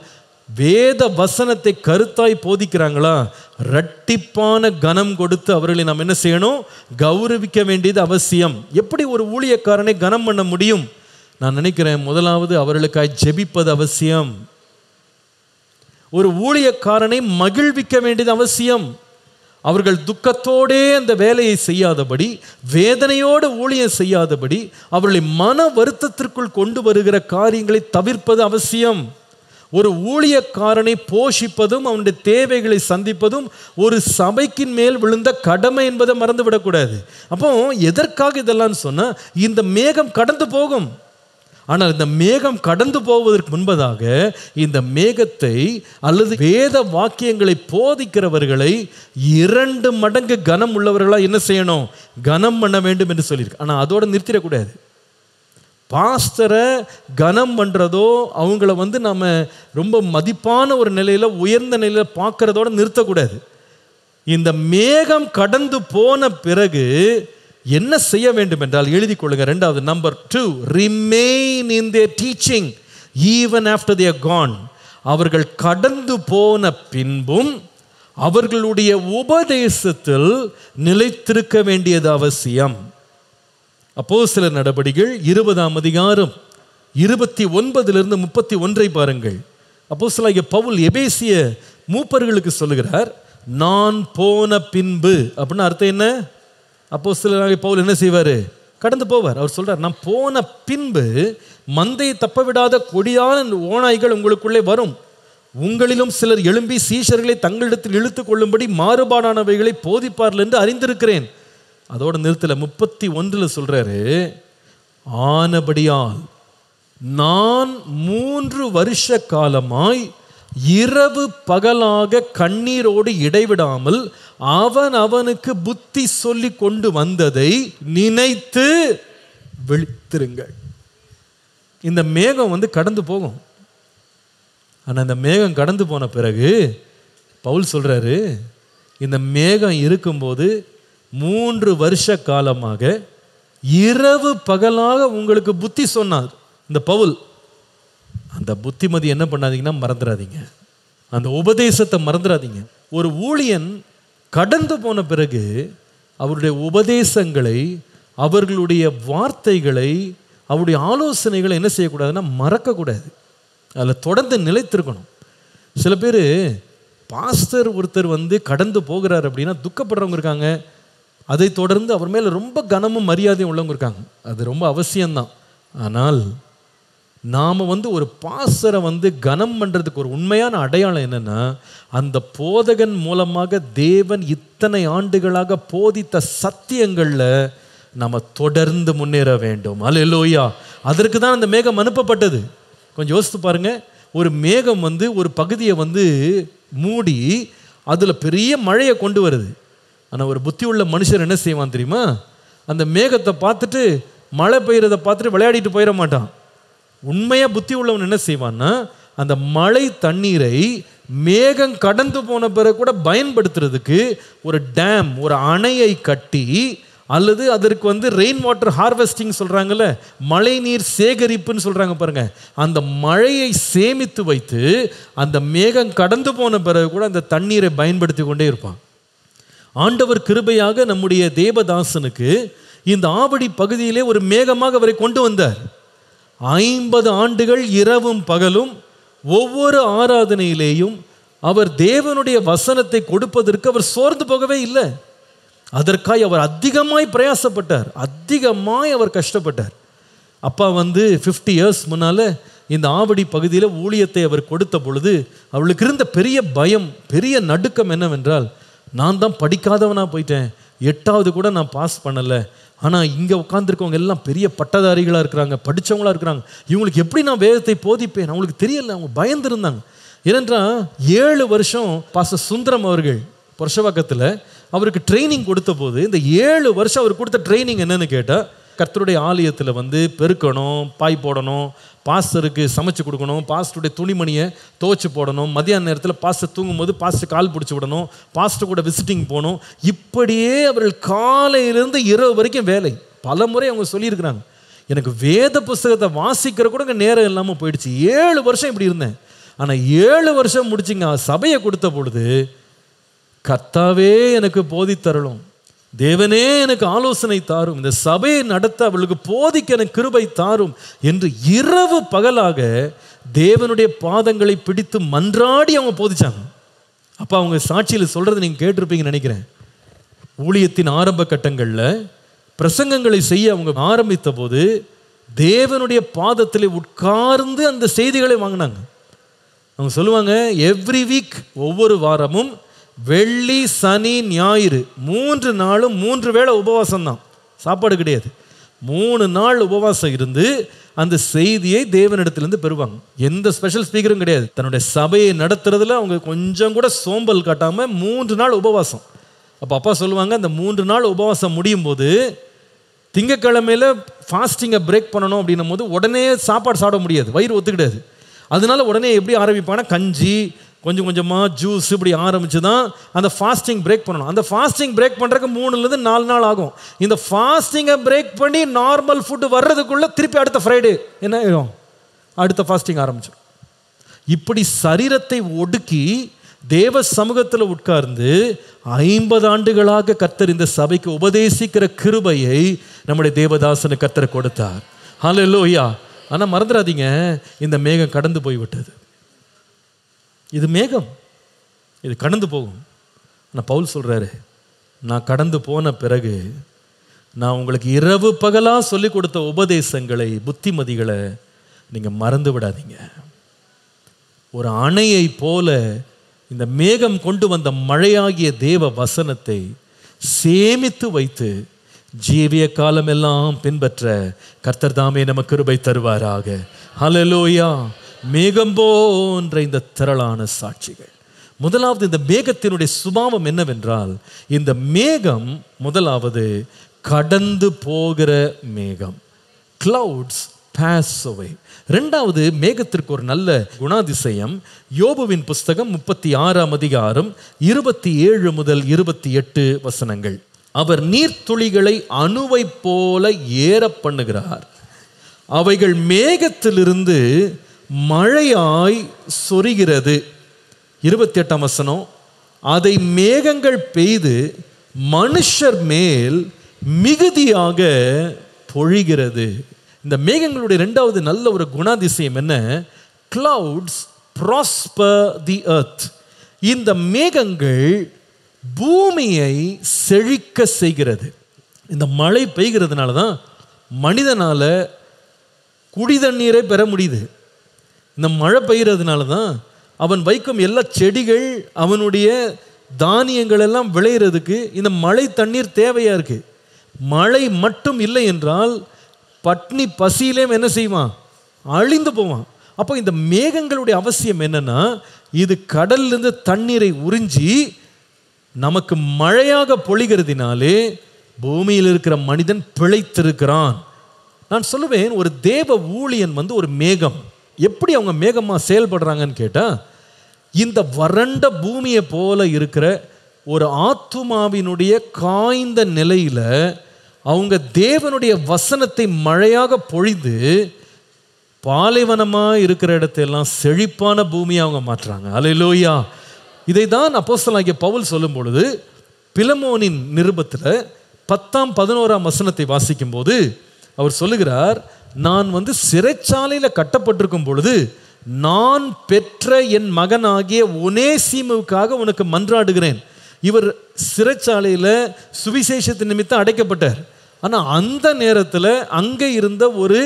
வேத வசனத்தை கருத்தாய் போதிக்கிறாங்களா ரட்டிப்பான கனம் கொடுத்து அவர்களை நாம் என்ன செய்யணும் கௌரவிக்க வேண்டியது அவசியம் எப்படி ஒரு ஊழியக்காரனை கனம் பண்ண முடியும் நான் நினைக்கிறேன் முதலாவது அவர்களுக்காய் ஜெபிப்பது அவசியம் ஒரு ஊழியக்காரனை மகிழ்விக்க வேண்டியது அவசியம் அவர்கள் துக்கத்தோடே அந்த வேலையை செய்யாதபடி வேதனையோடு ஊழியம் செய்யாதபடி அவர்களை மன வருத்தத்திற்குள் கொண்டு வருகிற காரியங்களை தவிர்ப்பது அவசியம் ஒரு ஊழியக்காரனை போஷிப்பதும் அவனுடைய தேவைகளை சந்திப்பதும் ஒரு சபைக்கின் மேல் விழுந்த கடமை என்பதை மறந்துவிடக்கூடாது அப்போ எதற்காக இதெல்லாம் சொன்னால் இந்த மேகம் கடந்து போகும் ஆனால் இந்த மேகம் கடந்து போவதற்கு முன்பதாக இந்த மேகத்தை அல்லது வேத வாக்கியங்களை போதிக்கிறவர்களை இரண்டு மடங்கு கனம் உள்ளவர்களாக என்ன செய்யணும் கனம் பண்ண வேண்டும் என்று சொல்லியிருக்கு ஆனால் அதோடு நிறுத்திடக்கூடாது பாஸ்தரை கனம் பண்ணுறதோ அவங்கள வந்து நம்ம ரொம்ப மதிப்பான ஒரு நிலையில் உயர்ந்த நிலையில் பார்க்குறதோடு நிறுத்தக்கூடாது இந்த மேகம் கடந்து போன பிறகு என்ன செய்ய வேண்டும் என்றால் எழுதி கொள்ளுங்க ரெண்டாவது number two remain in their teaching even after their gone அவர்கள் கடந்து போன பின்பும் அவர்களுடைய உபதேசத்தில் நிலைத்திருக்க வேண்டியது அவசியம் அப்போ சில நடவடிக்கைகள் இருபதாம் அதிகாரம் இருபத்தி ஒன்பதிலிருந்து முப்பத்தி ஒன்றை பாருங்கள் அப்போ சில பவுல் எபேசிய மூப்பர்களுக்கு சொல்லுகிறார் நான் போன பின்பு அப்படின்னு அர்த்தம் என்ன அப்போ சில நாள் பவுல் என்ன செய்வார் கடந்து போவார் அவர் சொல்கிறார் நான் போன பின்பு மந்தையை தப்ப விடாத கொடியான ஓநாய்கள் உங்களுக்குள்ளே வரும் உங்களிலும் சிலர் எழும்பி சீஷர்களை தங்களிடத்தில் இழுத்து கொள்ளும்படி மாறுபாடானவைகளை போதிப்பார்கள் என்று அறிந்திருக்கிறேன் அதோட நிறுத்தல முப்பத்தி ஒன்றில் சொல்கிறாரு ஆனபடியால் நான் மூன்று வருஷ காலமாய் இரவு பகலாக கண்ணீரோடு இடைவிடாமல் அவன் அவனுக்கு புத்தி சொல்லி கொண்டு வந்ததை நினைத்து விழித்திருங்கள் இந்த மேகம் வந்து கடந்து போகும் ஆனால் இந்த மேகம் கடந்து போன பிறகு பவுல் சொல்கிறாரு இந்த மேகம் இருக்கும்போது மூன்று வருஷ காலமாக இரவு பகலாக உங்களுக்கு புத்தி சொன்னார் இந்த பவுல் அந்த புத்திமதி என்ன பண்ணாதீங்கன்னா மறந்துடாதீங்க அந்த உபதேசத்தை மறந்துடாதீங்க ஒரு ஊழியன் கடந்து போன பிறகு அவருடைய உபதேசங்களை அவர்களுடைய வார்த்தைகளை அவருடைய ஆலோசனைகளை என்ன செய்யக்கூடாதுன்னா மறக்கக்கூடாது அதில் தொடர்ந்து நிலைத்திருக்கணும் சில பேர் பாஸ்டர் ஒருத்தர் வந்து கடந்து போகிறார் அப்படின்னா துக்கப்படுறவங்க இருக்காங்க அதை தொடர்ந்து அவர் மேலே ரொம்ப கனமும் மரியாதையும் உள்ளவங்க இருக்காங்க அது ரொம்ப அவசியம்தான் ஆனால் நாம் வந்து ஒரு பாசரை வந்து கனம் பண்ணுறதுக்கு ஒரு உண்மையான அடையாளம் என்னென்னா அந்த போதகன் மூலமாக தேவன் இத்தனை ஆண்டுகளாக போதித்த சத்தியங்களில் நம்ம தொடர்ந்து முன்னேற வேண்டும் அலையலோயா அதற்கு தான் அந்த மேகம் அனுப்பப்பட்டது கொஞ்சம் யோசித்து பாருங்கள் ஒரு மேகம் வந்து ஒரு பகுதியை வந்து மூடி அதில் பெரிய மழையை கொண்டு வருது ஆனால் ஒரு புத்தி உள்ள மனுஷர் என்ன செய்வான் தெரியுமா அந்த மேகத்தை பார்த்துட்டு மழை பெய்கிறத பார்த்துட்டு விளையாடிட்டு போயிட மாட்டான் உண்மையாக புத்தி உள்ளவன் என்ன செய்வான்னா அந்த மழை தண்ணீரை மேகம் கடந்து போன பிறகு கூட பயன்படுத்துறதுக்கு ஒரு டேம் ஒரு அணையை கட்டி அல்லது அதற்கு வந்து ரெயின் வாட்டர் ஹார்வெஸ்டிங் சொல்கிறாங்கல்ல மழை நீர் சேகரிப்புன்னு சொல்கிறாங்க பாருங்கள் அந்த மழையை சேமித்து வைத்து அந்த மேகம் கடந்து போன பிறகு கூட அந்த தண்ணீரை பயன்படுத்தி கொண்டே இருப்பான் ஆண்டவர் கிருபையாக நம்முடைய தேவதாசனுக்கு இந்த ஆவடி பகுதியிலே ஒரு மேகமாக அவரை கொண்டு வந்தார் ஐம்பது ஆண்டுகள் இரவும் பகலும் ஒவ்வொரு ஆராதனையிலேயும் அவர் தேவனுடைய வசனத்தை கொடுப்பதற்கு அவர் சோர்ந்து போகவே இல்லை அதற்காய் அவர் அதிகமாய் பிரயாசப்பட்டார் அதிகமாய் அவர் கஷ்டப்பட்டார் அப்பா வந்து ஃபிஃப்டி இயர்ஸ் முன்னால் இந்த ஆவடி பகுதியில் ஊழியத்தை அவர் கொடுத்த பொழுது அவளுக்கு இருந்த பெரிய பயம் பெரிய நடுக்கம் என்னவென்றால் நான் தான் படிக்காதவனாக போயிட்டேன் எட்டாவது கூட நான் பாஸ் பண்ணலை ஆனால் இங்கே உட்காந்துருக்கவங்க எல்லாம் பெரிய பட்டதாரிகளாக இருக்கிறாங்க படித்தவங்களாக இருக்கிறாங்க இவங்களுக்கு எப்படி நான் வேதத்தை போதிப்பேன் அவங்களுக்கு தெரியல அவங்க பயந்துருந்தாங்க ஏனென்றால் ஏழு வருஷம் பாச சுந்தரம் அவர்கள் புரஷவாக்கத்தில் அவருக்கு ட்ரைனிங் கொடுத்த போது இந்த ஏழு வருஷம் அவர் கொடுத்த ட்ரைனிங் என்னென்னு கேட்டால் கர்த்தருடைய ஆலயத்தில் வந்து பெருக்கணும் பாய் போடணும் பாஸ்டருக்கு சமைச்சு கொடுக்கணும் பாஸ்டருடைய துணிமணியை துவச்சி போடணும் மதியான நேரத்தில் பாஸ்டர் தூங்கும்போது பாஸ்டர் கால் பிடிச்சி விடணும் பாஸ்டர் கூட விசிட்டிங் போகணும் இப்படியே அவர்கள் காலையிலேருந்து இரவு வரைக்கும் வேலை பல முறை அவங்க சொல்லியிருக்கிறாங்க எனக்கு வேத புஸ்தகத்தை வாசிக்கிற கூட நேரம் இல்லாமல் போயிடுச்சு ஏழு வருஷம் இப்படி இருந்தேன் ஆனால் ஏழு வருஷம் முடிச்சுங்க சபையை கொடுத்த பொழுது கர்த்தாவே எனக்கு போதித்தரலும் தேவனே எனக்கு ஆலோசனை தாரும் இந்த சபையை நடத்த அவளுக்கு போதிக்க எனக்கு கிருபை தாரும் என்று இரவு பகலாக தேவனுடைய பாதங்களை பிடித்து மன்றாடி அவங்க போதிச்சாங்க அப்போ அவங்க சாட்சியில் சொல்கிறத நீங்கள் கேட்டிருப்பீங்கன்னு நினைக்கிறேன் ஊழியத்தின் ஆரம்ப கட்டங்களில் பிரசங்கங்களை செய்ய அவங்க ஆரம்பித்த போது தேவனுடைய பாதத்தில் உட்கார்ந்து அந்த செய்திகளை வாங்கினாங்க அவங்க சொல்லுவாங்க எவ்ரி வீக் ஒவ்வொரு வாரமும் வெள்ளி சனி ஞாயிறு மூன்று நாளும் மூன்று வேளை உபவாசம் தான் சாப்பாடு கிடையாது மூணு நாள் உபவாசம் இருந்து அந்த செய்தியை தேவனிடத்திலிருந்து பெறுவாங்க எந்த ஸ்பெஷல் ஸ்பீக்கரும் கிடையாது தன்னுடைய சபையை நடத்துறதுல அவங்க கொஞ்சம் கூட சோம்பல் காட்டாமல் மூன்று நாள் உபவாசம் அப்போ அப்பா சொல்லுவாங்க அந்த மூன்று நாள் உபவாசம் முடியும் போது திங்கக்கிழமையில் ஃபாஸ்டிங்கை பிரேக் பண்ணணும் அப்படின்னும் போது உடனே சாப்பாடு சாப்பிட முடியாது வயிறு ஒத்துக்கிடாது அதனால உடனே எப்படி ஆரம்பிப்பாங்கன்னா கஞ்சி கொஞ்சம் கொஞ்சமாக ஜூஸ் இப்படி ஆரம்பித்து தான் அந்த ஃபாஸ்டிங் பிரேக் பண்ணணும் அந்த ஃபாஸ்டிங் பிரேக் பண்ணுறதுக்கு மூணுலேருந்து நாலு நாள் ஆகும் இந்த ஃபாஸ்டிங்கை பிரேக் பண்ணி நார்மல் ஃபுட்டு வர்றதுக்குள்ளே திருப்பி அடுத்த ஃப்ரைடே என்ன ஆகும் அடுத்த ஃபாஸ்டிங் ஆரம்பிச்சிடும் இப்படி சரீரத்தை ஒடுக்கி தேவ சமூகத்தில் உட்கார்ந்து ஐம்பது ஆண்டுகளாக கத்தர் இந்த சபைக்கு உபதேசிக்கிற கிருபையை நம்முடைய தேவதாசனு கத்தரை கொடுத்தார் ஹலோ ஐயா ஆனால் மறந்துடாதீங்க இந்த மேகம் கடந்து போய்விட்டது இது மேகம் இது கடந்து போகும் ஆனால் பவுல் சொல்கிறாரு நான் கடந்து போன பிறகு நான் உங்களுக்கு இரவு பகலாக சொல்லி கொடுத்த உபதேசங்களை புத்திமதிகளை நீங்கள் மறந்து விடாதீங்க ஒரு அணையை போல இந்த மேகம் கொண்டு வந்த மழையாகிய தேவ வசனத்தை சேமித்து வைத்து ஜீவிய காலமெல்லாம் பின்பற்ற கர்த்தர் தாமே நமக்கு கிருபை தருவாராக ஹலலோயா மேகம் போன்ற இந்த திரளான சாட்சிகள் முதலாவது இந்த மேகத்தினுடைய சுபாவம் என்னவென்றால் இந்த மேகம் முதலாவது கடந்து போகிற மேகம் கிளவுட்ஸ் பேஸ் அவே ரெண்டாவது மேகத்திற்கு ஒரு நல்ல குணாதிசயம் யோபுவின் புஸ்தகம் முப்பத்தி ஆறாம் அதிகாரம் இருபத்தி ஏழு முதல் இருபத்தி எட்டு வசனங்கள் அவர் நீர்த்துளிகளை அணுவை போல ஏற பண்ணுகிறார் அவைகள் மேகத்திலிருந்து மழையாய் சொரிகிறது இருபத்தி எட்டாம் வசனம் அதை மேகங்கள் பெய்து மனுஷர் மேல் மிகுதியாக பொழிகிறது இந்த மேகங்களுடைய ரெண்டாவது நல்ல ஒரு குணாதிசயம் என்ன கிளவுட்ஸ் ப்ராஸ்பர் தி அர்த் இந்த மேகங்கள் பூமியை செழிக்க செய்கிறது இந்த மழை பெய்கிறதுனால தான் மனிதனால் குடி தண்ணீரை பெற முடியுது இந்த மழை பெய்கிறதுனால தான் அவன் வைக்கும் எல்லா செடிகள் அவனுடைய தானியங்கள் எல்லாம் விளையிறதுக்கு இந்த மழை தண்ணீர் தேவையாக இருக்குது மழை மட்டும் இல்லை என்றால் பட்னி பசியிலேயும் என்ன செய்வான் அழிந்து போவான் அப்போ இந்த மேகங்களுடைய அவசியம் என்னென்னா இது கடல்லிருந்து தண்ணீரை உறிஞ்சி நமக்கு மழையாக பொழிகிறதுனாலே பூமியில் இருக்கிற மனிதன் பிழைத்திருக்கிறான் நான் சொல்லுவேன் ஒரு தேவ ஊழியன் வந்து ஒரு மேகம் எப்படி அவங்க மேகமாக செயல்படுறாங்கன்னு கேட்டால் இந்த வறண்ட பூமியை போல இருக்கிற ஒரு ஆத்துமாவினுடைய காய்ந்த நிலையில் அவங்க தேவனுடைய வசனத்தை மழையாக பொழிந்து பாலைவனமாக இருக்கிற இடத்தையெல்லாம் செழிப்பான பூமியை அவங்க மாற்றுறாங்க அலையிலோயா இதை தான் அப்போஸ்தலாகிய பவுல் சொல்லும் பொழுது பிலமோனின் நிருபத்தில் பத்தாம் பதினோராம் வசனத்தை வாசிக்கும் போது அவர் சொல்லுகிறார் நான் வந்து சிறைச்சாலையில் கட்டப்பட்டிருக்கும் பொழுது நான் பெற்ற என் மகனாகிய ஒனே சீமுக்காக உனக்கு மன்றாடுகிறேன் இவர் சிறைச்சாலையில் சுவிசேஷத்தின் நிமித்தம் அடைக்கப்பட்டார் ஆனால் அந்த நேரத்தில் அங்கே இருந்த ஒரு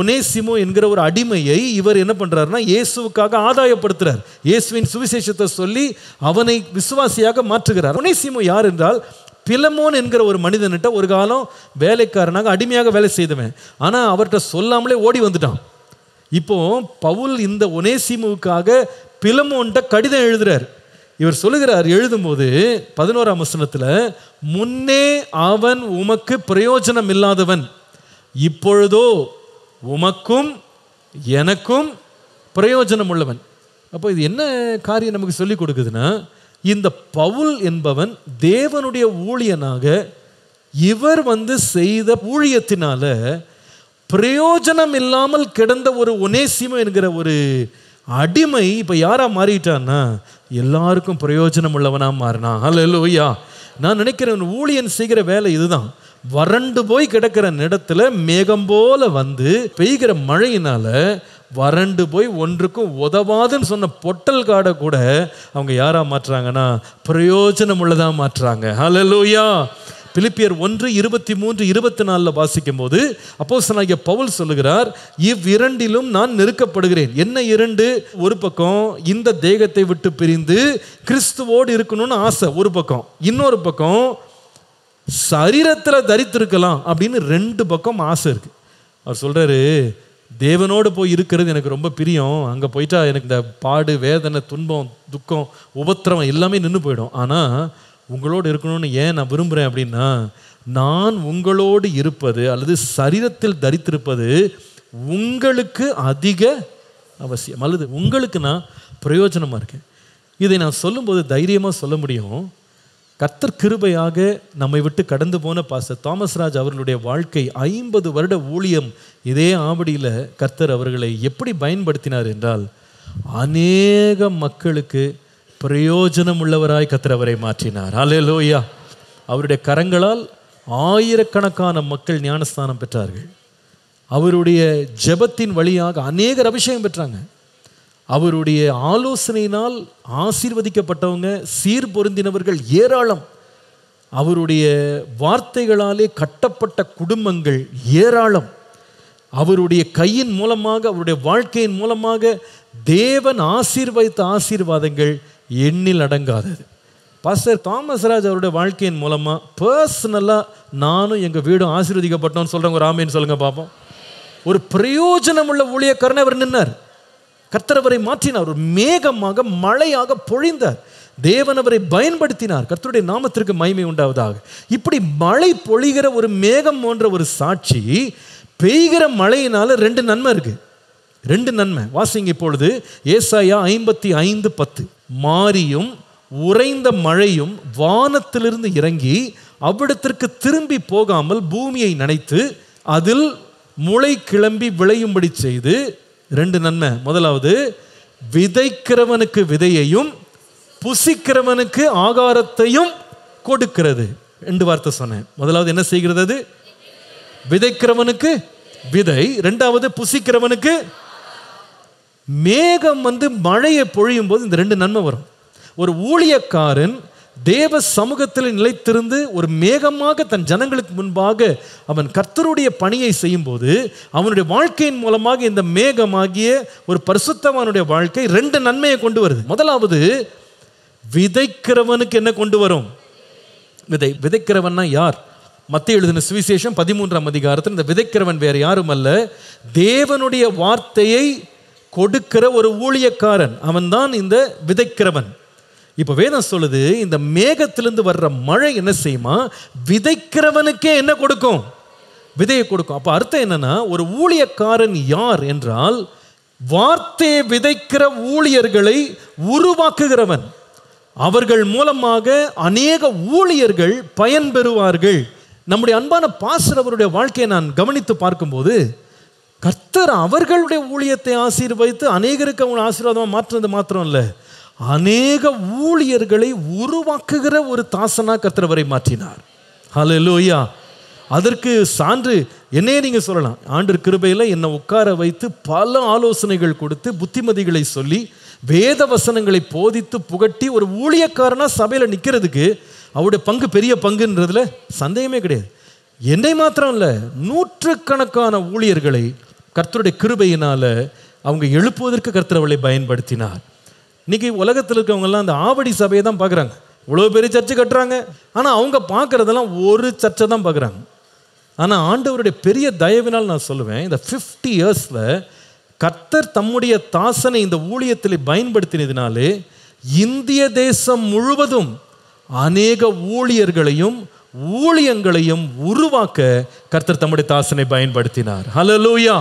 ஒனேசிமோ என்கிற ஒரு அடிமையை இவர் என்ன பண்ணுறாருனா இயேசுவுக்காக ஆதாயப்படுத்துகிறார் இயேசுவின் சுவிசேஷத்தை சொல்லி அவனை விசுவாசியாக மாற்றுகிறார் ஒனேசிமோ யார் என்றால் பிலமோன் என்கிற ஒரு மனிதன்கிட்ட ஒரு காலம் வேலைக்காரனாக அடிமையாக வேலை செய்தவன் ஆனால் அவர்கிட்ட சொல்லாமலே ஓடி வந்துட்டான் இப்போ பவுல் இந்த ஒனேசிமுவுக்காக பிலமோன்கிட்ட கடிதம் எழுதுறார் இவர் சொல்லுகிறார் எழுதும்போது பதினோராம் வசனத்தில் முன்னே அவன் உமக்கு பிரயோஜனம் இல்லாதவன் இப்பொழுதோ உமக்கும் எனக்கும் பிரயோஜனம் உள்ளவன் அப்போ இது என்ன காரியம் நமக்கு சொல்லிக் கொடுக்குதுன்னா இந்த பவுல் என்பவன் தேவனுடைய ஊழியனாக இவர் வந்து செய்த ஊழியத்தினால பிரயோஜனம் இல்லாமல் கிடந்த ஒரு ஒனேசிம என்கிற ஒரு அடிமை இப்போ யாராக மாறிட்டான்னா எல்லாருக்கும் பிரயோஜனம் உள்ளவனாக மாறினா ஹலோ லோய்யா நான் நினைக்கிறேன் ஊழியன் செய்கிற வேலை இதுதான் வறண்டு போய் கிடக்கிற நிலத்தில் மேகம் போல வந்து பெய்கிற மழையினால வறண்டு போய் ஒன்றுக்கும் உதவாதுன்னு சொன்ன பொட்டல் காடை கூட அவங்க யாராக மாற்றுறாங்கன்னா பிரயோஜனம் உள்ளதாக மாற்றுறாங்க ஹலலூயா பிலிப்பியர் ஒன்று இருபத்தி மூன்று இருபத்தி நாலில் வாசிக்கும் போது சனாகிய பவுல் சொல்லுகிறார் இவ்விரண்டிலும் நான் நெருக்கப்படுகிறேன் என்ன இரண்டு ஒரு பக்கம் இந்த தேகத்தை விட்டு பிரிந்து கிறிஸ்துவோடு இருக்கணும்னு ஆசை ஒரு பக்கம் இன்னொரு பக்கம் சரீரத்தில் தரித்திருக்கலாம் அப்படின்னு ரெண்டு பக்கம் ஆசை இருக்குது அவர் சொல்கிறாரு தேவனோடு போய் இருக்கிறது எனக்கு ரொம்ப பிரியம் அங்கே போயிட்டா எனக்கு இந்த பாடு வேதனை துன்பம் துக்கம் உபத்திரவம் எல்லாமே நின்று போயிடும் ஆனால் உங்களோடு இருக்கணும்னு ஏன் நான் விரும்புகிறேன் அப்படின்னா நான் உங்களோடு இருப்பது அல்லது சரீரத்தில் தரித்திருப்பது உங்களுக்கு அதிக அவசியம் அல்லது உங்களுக்கு நான் பிரயோஜனமாக இருக்கேன் இதை நான் சொல்லும்போது தைரியமாக சொல்ல முடியும் கத்தர் கிருபையாக நம்மை விட்டு கடந்து போன பாச தாமஸ் ராஜ் அவர்களுடைய வாழ்க்கை ஐம்பது வருட ஊழியம் இதே ஆவடியில் கர்த்தர் அவர்களை எப்படி பயன்படுத்தினார் என்றால் அநேக மக்களுக்கு பிரயோஜனம் உள்ளவராய் கத்தர் அவரை மாற்றினார் அலே லோயா அவருடைய கரங்களால் ஆயிரக்கணக்கான மக்கள் ஞானஸ்தானம் பெற்றார்கள் அவருடைய ஜெபத்தின் வழியாக அநேகர் அபிஷேகம் பெற்றாங்க அவருடைய ஆலோசனையினால் ஆசீர்வதிக்கப்பட்டவங்க சீர் பொருந்தினவர்கள் ஏராளம் அவருடைய வார்த்தைகளாலே கட்டப்பட்ட குடும்பங்கள் ஏராளம் அவருடைய கையின் மூலமாக அவருடைய வாழ்க்கையின் மூலமாக தேவன் ஆசீர்வதித்த ஆசீர்வாதங்கள் எண்ணில் அடங்காதது பாஸ்டர் தாமஸ் ராஜ் அவருடைய வாழ்க்கையின் மூலமாக பர்சனலாக நானும் எங்கள் வீடும் ஆசீர்வதிக்கப்பட்டோன்னு சொல்கிறவங்க ராமேன்னு சொல்லுங்கள் பார்ப்போம் ஒரு பிரயோஜனம் உள்ள ஊழியக்காரன் அவர் நின்னார் கர்த்தர் அவரை மாற்றினார் ஒரு மேகமாக மழையாக பொழிந்தார் தேவன் அவரை பயன்படுத்தினார் கர்த்தருடைய நாமத்திற்கு மகிமை உண்டாவதாக இப்படி மழை பொழிகிற ஒரு மேகம் போன்ற ஒரு சாட்சி பெய்கிற மழையினால ரெண்டு நன்மை இருக்கு ரெண்டு நன்மை வாசிங்க இப்பொழுது ஏசாயா ஐம்பத்தி ஐந்து பத்து மாறியும் உறைந்த மழையும் வானத்திலிருந்து இறங்கி அவ்விடத்திற்கு திரும்பி போகாமல் பூமியை நனைத்து அதில் முளை கிளம்பி விளையும்படி செய்து ரெண்டு நன்மை முதலாவது விதைக்கிறவனுக்கு விதையையும் புசிக்கிறவனுக்கு ஆகாரத்தையும் கொடுக்கிறது ரெண்டு வார்த்தை சொன்னேன் முதலாவது என்ன செய்கிறது அது விதைக்கிறவனுக்கு விதை ரெண்டாவது புசிக்கிறவனுக்கு மேகம் வந்து மழையை பொழியும் போது இந்த ரெண்டு நன்மை வரும் ஒரு ஊழியக்காரன் தேவ சமூகத்தில் நிலைத்திருந்து ஒரு மேகமாக தன் ஜனங்களுக்கு முன்பாக அவன் கர்த்தருடைய பணியை செய்யும்போது அவனுடைய வாழ்க்கையின் மூலமாக இந்த மேகமாகிய ஒரு பரிசுத்தவனுடைய வாழ்க்கை ரெண்டு நன்மையை கொண்டு வருது முதலாவது விதைக்கிறவனுக்கு என்ன கொண்டு வரும் விதை விதைக்கிறவன்னா யார் மத்திய எழுதின சுவிசேஷம் பதிமூன்றாம் அதிகாரத்தில் இந்த விதைக்கிறவன் வேறு யாரும் அல்ல தேவனுடைய வார்த்தையை கொடுக்கிற ஒரு ஊழியக்காரன் அவன்தான் இந்த விதைக்கிறவன் இப்போ வேதம் சொல்லுது இந்த மேகத்திலிருந்து வர்ற மழை என்ன செய்யுமா விதைக்கிறவனுக்கே என்ன கொடுக்கும் விதையை கொடுக்கும் அப்போ அர்த்தம் என்னன்னா ஒரு ஊழியக்காரன் யார் என்றால் வார்த்தையை விதைக்கிற ஊழியர்களை உருவாக்குகிறவன் அவர்கள் மூலமாக அநேக ஊழியர்கள் பயன்பெறுவார்கள் நம்முடைய அன்பான பாசர் அவருடைய வாழ்க்கையை நான் கவனித்து பார்க்கும்போது கர்த்தர் அவர்களுடைய ஊழியத்தை ஆசீர்வதித்து அநேகருக்கு அவங்க ஆசீர்வாதமாக மாற்றுறது மாத்திரம் இல்லை அநேக ஊழியர்களை உருவாக்குகிற ஒரு தாசனா கத்திரவரை மாற்றினார் ஹலோயா அதற்கு சான்று என்னையே நீங்கள் சொல்லலாம் ஆண்டு கிருபையில் என்னை உட்கார வைத்து பல ஆலோசனைகள் கொடுத்து புத்திமதிகளை சொல்லி வேத வசனங்களை போதித்து புகட்டி ஒரு ஊழியக்காரனாக சபையில் நிற்கிறதுக்கு அவருடைய பங்கு பெரிய பங்குன்றதுல சந்தேகமே கிடையாது என்னை மாத்திரம் இல்லை நூற்றுக்கணக்கான ஊழியர்களை கர்த்தருடைய கிருபையினால் அவங்க எழுப்புவதற்கு கர்த்தரவளை பயன்படுத்தினார் இன்னைக்கு உலகத்தில் இருக்கவங்கெல்லாம் அந்த ஆவடி சபையை தான் பார்க்குறாங்க இவ்வளோ பெரிய சர்ச்சை கட்டுறாங்க ஆனால் அவங்க பார்க்குறதெல்லாம் ஒரு சர்ச்சை தான் பார்க்குறாங்க ஆனால் ஆண்டவருடைய பெரிய தயவினால் நான் சொல்லுவேன் இந்த ஃபிஃப்டி இயர்ஸில் கர்த்தர் தம்முடைய தாசனை இந்த ஊழியத்தில் பயன்படுத்தினதினாலே இந்திய தேசம் முழுவதும் அநேக ஊழியர்களையும் ஊழியங்களையும் உருவாக்க கர்த்தர் தம்முடைய தாசனை பயன்படுத்தினார் ஹலோ லூயா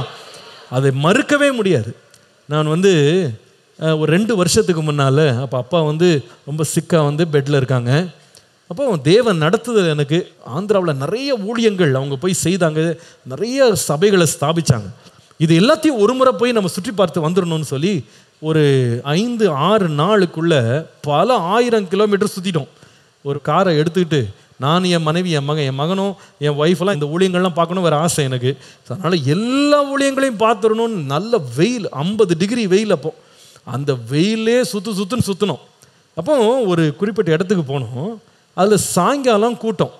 அதை மறுக்கவே முடியாது நான் வந்து ஒரு ரெண்டு வருஷத்துக்கு முன்னால் அப்போ அப்பா வந்து ரொம்ப சிக்காக வந்து பெட்டில் இருக்காங்க அப்போ தேவன் நடத்துதல் எனக்கு ஆந்திராவில் நிறைய ஊழியங்கள் அவங்க போய் செய்தாங்க நிறைய சபைகளை ஸ்தாபித்தாங்க இது எல்லாத்தையும் ஒரு முறை போய் நம்ம சுற்றி பார்த்து வந்துடணும்னு சொல்லி ஒரு ஐந்து ஆறு நாளுக்குள்ளே பல ஆயிரம் கிலோமீட்டர் சுற்றிட்டோம் ஒரு காரை எடுத்துக்கிட்டு நான் என் மனைவி என் மகன் என் மகனும் என் ஒய்ஃபெல்லாம் இந்த ஊழியங்கள்லாம் பார்க்கணும் வேறு ஆசை எனக்கு அதனால் எல்லா ஊழியங்களையும் பார்த்துடணும்னு நல்ல வெயில் ஐம்பது டிகிரி வெயில் அப்போது அந்த வெயிலே சுற்று சுற்றுன்னு சுற்றணும் அப்போ ஒரு குறிப்பிட்ட இடத்துக்கு போனோம் அதில் சாயங்காலம் கூட்டம்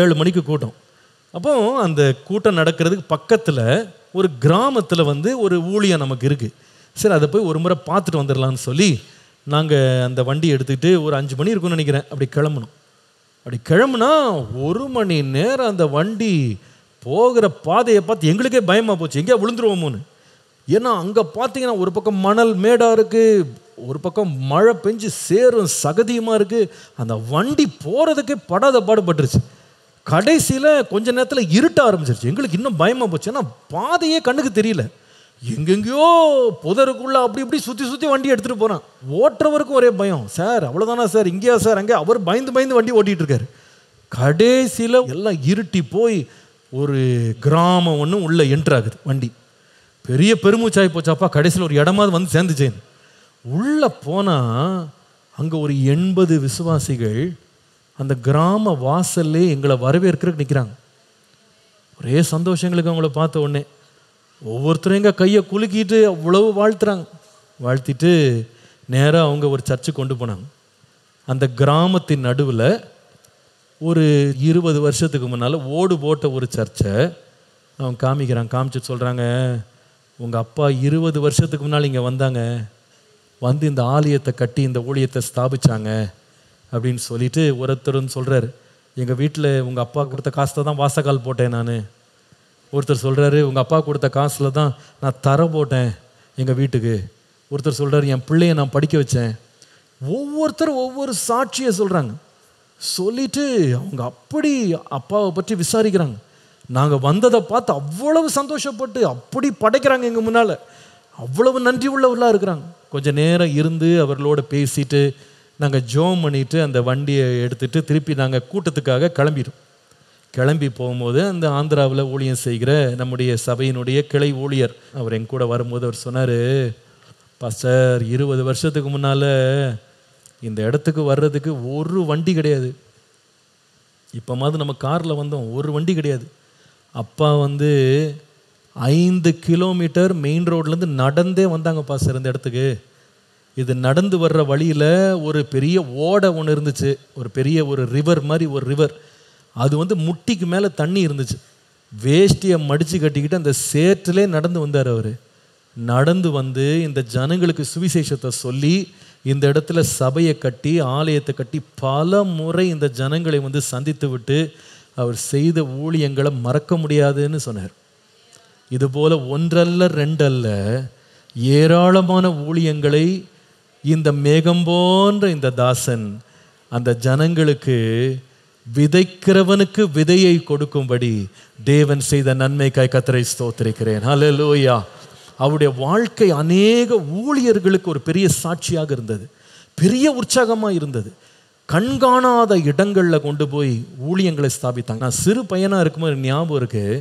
ஏழு மணிக்கு கூட்டம் அப்போ அந்த கூட்டம் நடக்கிறதுக்கு பக்கத்தில் ஒரு கிராமத்தில் வந்து ஒரு ஊழியம் நமக்கு இருக்குது சரி அதை போய் ஒரு முறை பார்த்துட்டு வந்துடலான்னு சொல்லி நாங்கள் அந்த வண்டி எடுத்துக்கிட்டு ஒரு அஞ்சு மணி இருக்கும்னு நினைக்கிறேன் அப்படி கிளம்பணும் அப்படி கிளம்புனா ஒரு மணி நேரம் அந்த வண்டி போகிற பாதையை பார்த்து எங்களுக்கே பயமாக போச்சு எங்கேயா விழுந்துருவோமோன்னு ஏன்னா அங்கே பார்த்தீங்கன்னா ஒரு பக்கம் மணல் மேடாக இருக்குது ஒரு பக்கம் மழை பெஞ்சு சேரும் சகதியமாக இருக்குது அந்த வண்டி போகிறதுக்கே படாத பாடுபட்டுருச்சு கடைசியில் கொஞ்ச நேரத்தில் இருட்ட ஆரம்பிச்சிருச்சு எங்களுக்கு இன்னும் பயமாக போச்சு ஏன்னா பாதையே கண்ணுக்கு தெரியல எங்கெங்கேயோ புதருக்குள்ளே அப்படி இப்படி சுற்றி சுற்றி வண்டி எடுத்துகிட்டு போகிறான் ஓட்டுறவருக்கும் ஒரே பயம் சார் அவ்வளோதானா சார் இங்கேயா சார் அங்கே அவர் பயந்து பயந்து வண்டி ஓட்டிகிட்டு இருக்காரு கடைசியில் எல்லாம் இருட்டி போய் ஒரு கிராமம் ஒன்று உள்ளே என்ட்ராகுது வண்டி பெரிய பெருமூச்சாகி போச்சாப்பா கடைசியில் ஒரு இடமாவது வந்து சேர்ந்துச்சேன் உள்ளே போனால் அங்கே ஒரு எண்பது விசுவாசிகள் அந்த கிராம வாசல்லே எங்களை வரவேற்கிறதுக்கு நிற்கிறாங்க ஒரே சந்தோஷங்களுக்கு அவங்கள பார்த்த உடனே ஒவ்வொருத்தரும் எங்கள் கையை குலுக்கிட்டு அவ்வளவு வாழ்த்துறாங்க வாழ்த்திட்டு நேராக அவங்க ஒரு சர்ச்சு கொண்டு போனாங்க அந்த கிராமத்தின் நடுவில் ஒரு இருபது வருஷத்துக்கு முன்னால் ஓடு போட்ட ஒரு சர்ச்சை அவங்க காமிக்கிறாங்க காமிச்சு சொல்கிறாங்க உங்கள் அப்பா இருபது வருஷத்துக்கு முன்னால் இங்கே வந்தாங்க வந்து இந்த ஆலயத்தை கட்டி இந்த ஊழியத்தை ஸ்தாபிச்சாங்க அப்படின்னு சொல்லிட்டு ஒருத்தர்னு சொல்கிறார் எங்கள் வீட்டில் உங்கள் அப்பா கொடுத்த காசில் தான் வாசக்கால் போட்டேன் நான் ஒருத்தர் சொல்கிறாரு உங்கள் அப்பா கொடுத்த காசில் தான் நான் தர போட்டேன் எங்கள் வீட்டுக்கு ஒருத்தர் சொல்கிறார் என் பிள்ளைய நான் படிக்க வச்சேன் ஒவ்வொருத்தர் ஒவ்வொரு சாட்சியை சொல்கிறாங்க சொல்லிட்டு அவங்க அப்படி அப்பாவை பற்றி விசாரிக்கிறாங்க நாங்கள் வந்ததை பார்த்து அவ்வளவு சந்தோஷப்பட்டு அப்படி படைக்கிறாங்க எங்கள் முன்னால் அவ்வளவு நன்றி உள்ளவர்களாக இருக்கிறாங்க கொஞ்சம் நேரம் இருந்து அவர்களோடு பேசிட்டு நாங்கள் ஜோம் பண்ணிட்டு அந்த வண்டியை எடுத்துகிட்டு திருப்பி நாங்கள் கூட்டத்துக்காக கிளம்பிடும் கிளம்பி போகும்போது அந்த ஆந்திராவில் ஊழியம் செய்கிற நம்முடைய சபையினுடைய கிளை ஊழியர் அவர் எங்க கூட வரும்போது அவர் சொன்னார் பாஸ்டர் இருபது வருஷத்துக்கு முன்னால் இந்த இடத்துக்கு வர்றதுக்கு ஒரு வண்டி கிடையாது இப்போ மாதிரி நம்ம காரில் வந்தோம் ஒரு வண்டி கிடையாது அப்பா வந்து ஐந்து கிலோமீட்டர் மெயின் ரோட்லேருந்து நடந்தே வந்தாங்கப்பா இந்த இடத்துக்கு இது நடந்து வர்ற வழியில் ஒரு பெரிய ஓடை ஒன்று இருந்துச்சு ஒரு பெரிய ஒரு ரிவர் மாதிரி ஒரு ரிவர் அது வந்து முட்டிக்கு மேலே தண்ணி இருந்துச்சு வேஷ்டியை மடித்து கட்டிக்கிட்டு அந்த சேற்றுலே நடந்து வந்தார் அவர் நடந்து வந்து இந்த ஜனங்களுக்கு சுவிசேஷத்தை சொல்லி இந்த இடத்துல சபையை கட்டி ஆலயத்தை கட்டி பல முறை இந்த ஜனங்களை வந்து சந்தித்து விட்டு அவர் செய்த ஊழியங்களை மறக்க முடியாதுன்னு சொன்னார் இதுபோல் ஒன்றல்ல ரெண்டல்ல ஏராளமான ஊழியங்களை இந்த மேகம் போன்ற இந்த தாசன் அந்த ஜனங்களுக்கு விதைக்கிறவனுக்கு விதையை கொடுக்கும்படி தேவன் செய்த நன்மைக்காய் கத்தரை ஸ்தோத்திருக்கிறேன் லோயா அவருடைய வாழ்க்கை அநேக ஊழியர்களுக்கு ஒரு பெரிய சாட்சியாக இருந்தது பெரிய உற்சாகமாக இருந்தது கண்காணாத இடங்களில் கொண்டு போய் ஊழியங்களை ஸ்தாபித்தாங்க நான் சிறு பையனாக இருக்கும்போது ஞாபகம் இருக்குது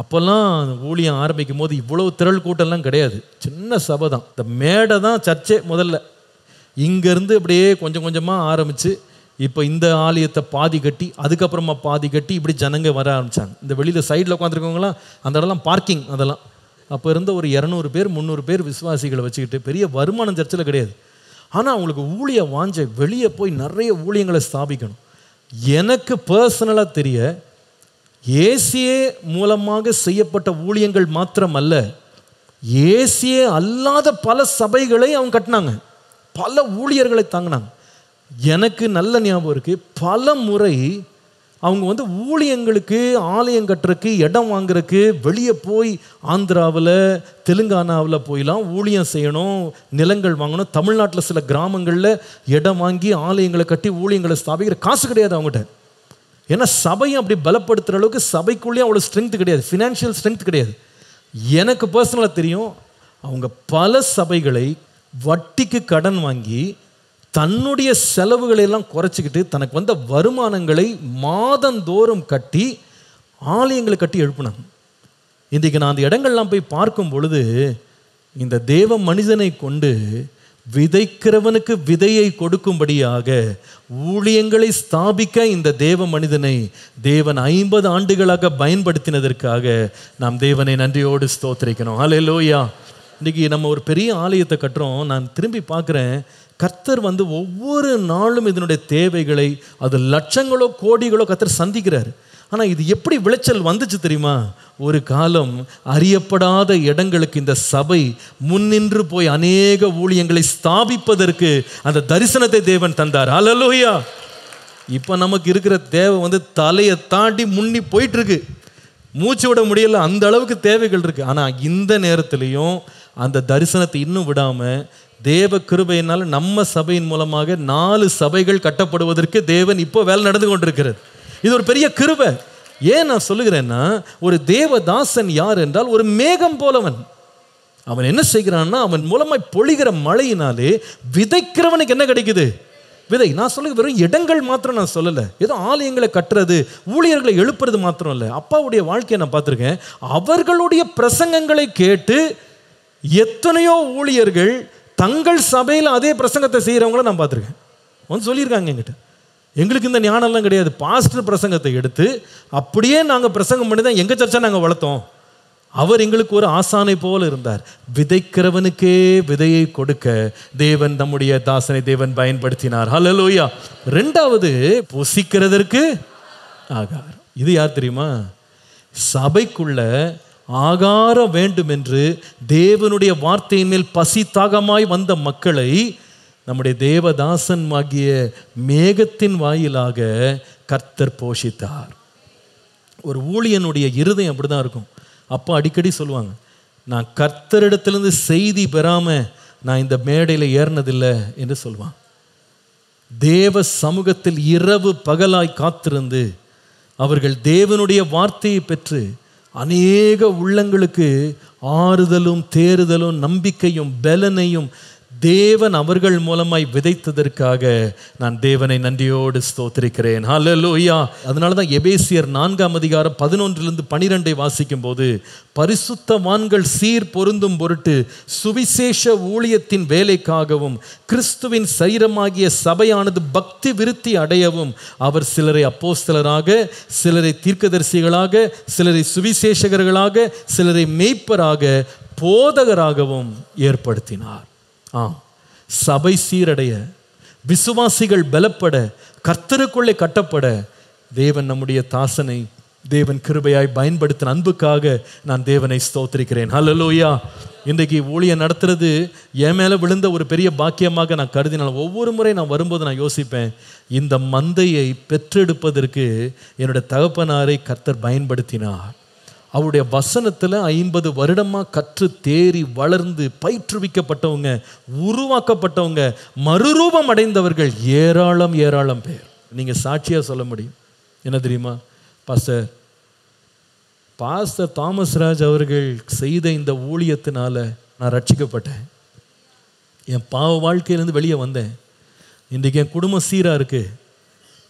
அப்போல்லாம் ஊழியம் ஆரம்பிக்கும் போது இவ்வளோ திரள் கூட்டம்லாம் கிடையாது சின்ன சபை தான் இந்த மேடை தான் சர்ச்சே முதல்ல இங்கேருந்து அப்படியே கொஞ்சம் கொஞ்சமாக ஆரம்பித்து இப்போ இந்த ஆலயத்தை பாதி கட்டி அதுக்கப்புறமா பாதி கட்டி இப்படி ஜனங்க வர ஆரம்பித்தாங்க இந்த வெளியில் சைடில் உட்காந்துருக்கவங்களாம் அந்த இடம்லாம் பார்க்கிங் அதெல்லாம் அப்போ இருந்த ஒரு இரநூறு பேர் முந்நூறு பேர் விசுவாசிகளை வச்சுக்கிட்டு பெரிய வருமானம் சர்ச்சில் கிடையாது ஆனால் அவங்களுக்கு ஊழிய வாஞ்ச வெளியே போய் நிறைய ஊழியங்களை ஸ்தாபிக்கணும் எனக்கு பர்சனலாக தெரிய ஏசியே மூலமாக செய்யப்பட்ட ஊழியங்கள் மாத்திரமல்ல ஏசியே அல்லாத பல சபைகளை அவங்க கட்டினாங்க பல ஊழியர்களை தாங்கினாங்க எனக்கு நல்ல ஞாபகம் இருக்குது பல முறை அவங்க வந்து ஊழியங்களுக்கு ஆலயம் கட்டுறதுக்கு இடம் வாங்குறக்கு வெளியே போய் ஆந்திராவில் தெலுங்கானாவில் போயெலாம் ஊழியம் செய்யணும் நிலங்கள் வாங்கணும் தமிழ்நாட்டில் சில கிராமங்களில் இடம் வாங்கி ஆலயங்களை கட்டி ஊழியங்களை ஸ்தாபிக்கிற காசு கிடையாது அவங்ககிட்ட ஏன்னா சபையும் அப்படி பலப்படுத்துகிற அளவுக்கு சபைக்குள்ளேயே அவ்வளோ ஸ்ட்ரென்த் கிடையாது ஃபினான்ஷியல் ஸ்ட்ரென்த் கிடையாது எனக்கு பர்சனலாக தெரியும் அவங்க பல சபைகளை வட்டிக்கு கடன் வாங்கி தன்னுடைய செலவுகளை எல்லாம் குறைச்சிக்கிட்டு தனக்கு வந்த வருமானங்களை மாதந்தோறும் கட்டி ஆலயங்களை கட்டி எழுப்பினாங்க இன்றைக்கு நான் அந்த இடங்கள்லாம் போய் பார்க்கும் பொழுது இந்த தேவ மனிதனை கொண்டு விதைக்கிறவனுக்கு விதையை கொடுக்கும்படியாக ஊழியங்களை ஸ்தாபிக்க இந்த தேவ மனிதனை தேவன் ஐம்பது ஆண்டுகளாக பயன்படுத்தினதற்காக நாம் தேவனை நன்றியோடு ஸ்தோத்திரிக்கணும் ஹலே லோயா இன்றைக்கி நம்ம ஒரு பெரிய ஆலயத்தை கட்டுறோம் நான் திரும்பி பார்க்குறேன் கர்த்தர் வந்து ஒவ்வொரு நாளும் இதனுடைய தேவைகளை அது லட்சங்களோ கோடிகளோ கர்த்தர் சந்திக்கிறார் ஆனால் இது எப்படி விளைச்சல் வந்துச்சு தெரியுமா ஒரு காலம் அறியப்படாத இடங்களுக்கு இந்த சபை முன்னின்று போய் அநேக ஊழியங்களை ஸ்தாபிப்பதற்கு அந்த தரிசனத்தை தேவன் தந்தார் அலலோயா இப்போ நமக்கு இருக்கிற தேவை வந்து தலையை தாண்டி முன்னி போயிட்டுருக்கு மூச்சு விட முடியல அந்த அளவுக்கு தேவைகள் இருக்குது ஆனால் இந்த நேரத்துலையும் அந்த தரிசனத்தை இன்னும் விடாமல் தேவ கிருபையினால் நம்ம சபையின் மூலமாக நாலு சபைகள் கட்டப்படுவதற்கு தேவன் இப்போ வேலை நடந்து கொண்டிருக்கிறது இது ஒரு பெரிய கிருபை ஏன் நான் சொல்லுகிறேன்னா ஒரு தேவதாசன் யார் என்றால் ஒரு மேகம் போலவன் அவன் என்ன செய்கிறான்னா அவன் மூலமாய் பொழிகிற மழையினாலே விதைக்கிறவனுக்கு என்ன கிடைக்குது விதை நான் சொல்ல வெறும் இடங்கள் மாத்திரம் நான் சொல்லலை ஏதோ ஆலயங்களை கட்டுறது ஊழியர்களை எழுப்புறது மாத்திரம் இல்லை அப்பாவுடைய வாழ்க்கையை நான் பார்த்துருக்கேன் அவர்களுடைய பிரசங்கங்களை கேட்டு எத்தனையோ ஊழியர்கள் தங்கள் சபையில் அதே பிரசங்கத்தை செய்கிறவங்கள நான் பார்த்துருக்கேன் வந்து சொல்லியிருக்காங்க எங்கிட்ட எங்களுக்கு இந்த ஞானம்லாம் கிடையாது பாஸ்டர் பிரசங்கத்தை எடுத்து அப்படியே நாங்கள் பிரசங்கம் பண்ணி தான் எங்கள் சர்ச்சை நாங்கள் வளர்த்தோம் அவர் எங்களுக்கு ஒரு ஆசானை போல இருந்தார் விதைக்கிறவனுக்கே விதையை கொடுக்க தேவன் நம்முடைய தாசனை தேவன் பயன்படுத்தினார் லோயா ரெண்டாவது புசிக்கிறதற்கு ஆகாரம் இது யார் தெரியுமா சபைக்குள்ள ஆகார வேண்டும் என்று தேவனுடைய வார்த்தையின் மேல் பசி தாகமாய் வந்த மக்களை நம்முடைய தேவதாசன் ஆகிய மேகத்தின் வாயிலாக கர்த்தர் போஷித்தார் ஒரு ஊழியனுடைய இருதயம் அப்படி தான் இருக்கும் அப்போ அடிக்கடி சொல்லுவாங்க நான் கர்த்தரிடத்துலேருந்து செய்தி பெறாமல் நான் இந்த மேடையில் ஏறினதில்லை என்று சொல்லுவான் தேவ சமூகத்தில் இரவு பகலாய் காத்திருந்து அவர்கள் தேவனுடைய வார்த்தையை பெற்று அநேக உள்ளங்களுக்கு ஆறுதலும் தேறுதலும் நம்பிக்கையும் பலனையும் தேவன் அவர்கள் மூலமாய் விதைத்ததற்காக நான் தேவனை நன்றியோடு ஸ்தோத்திருக்கிறேன் லோய்யா அதனால தான் எபேசியர் நான்காம் அதிகாரம் பதினொன்றிலிருந்து பனிரெண்டை வாசிக்கும் போது பரிசுத்தவான்கள் சீர் பொருந்தும் பொருட்டு சுவிசேஷ ஊழியத்தின் வேலைக்காகவும் கிறிஸ்துவின் சரீரமாகிய சபையானது பக்தி விருத்தி அடையவும் அவர் சிலரை அப்போஸ்தலராக சிலரை தீர்க்கதரிசிகளாக சிலரை சுவிசேஷகர்களாக சிலரை மெய்ப்பராக போதகராகவும் ஏற்படுத்தினார் ஆ சபை சீரடைய விசுவாசிகள் பலப்பட கர்த்தருக்குள்ளே கட்டப்பட தேவன் நம்முடைய தாசனை தேவன் கிருபையாய் பயன்படுத்தின அன்புக்காக நான் தேவனை ஸ்தோத்திரிக்கிறேன் ஹலலோயா இன்றைக்கு ஊழியை நடத்துறது என் மேலே விழுந்த ஒரு பெரிய பாக்கியமாக நான் கருதினால் ஒவ்வொரு முறை நான் வரும்போது நான் யோசிப்பேன் இந்த மந்தையை பெற்றெடுப்பதற்கு என்னுடைய தகப்பனாரை கர்த்தர் பயன்படுத்தினார் அவருடைய வசனத்தில் ஐம்பது வருடமாக கற்று தேறி வளர்ந்து பயிற்றுவிக்கப்பட்டவங்க உருவாக்கப்பட்டவங்க மறுரூபம் அடைந்தவர்கள் ஏராளம் ஏராளம் பேர் நீங்கள் சாட்சியாக சொல்ல முடியும் என்ன தெரியுமா பாஸ்டர் பாஸ்டர் தாமஸ் ராஜ் அவர்கள் செய்த இந்த ஊழியத்தினால நான் ரட்சிக்கப்பட்டேன் என் பாவ வாழ்க்கையிலேருந்து வெளியே வந்தேன் இன்றைக்கு என் குடும்பம் சீராக இருக்குது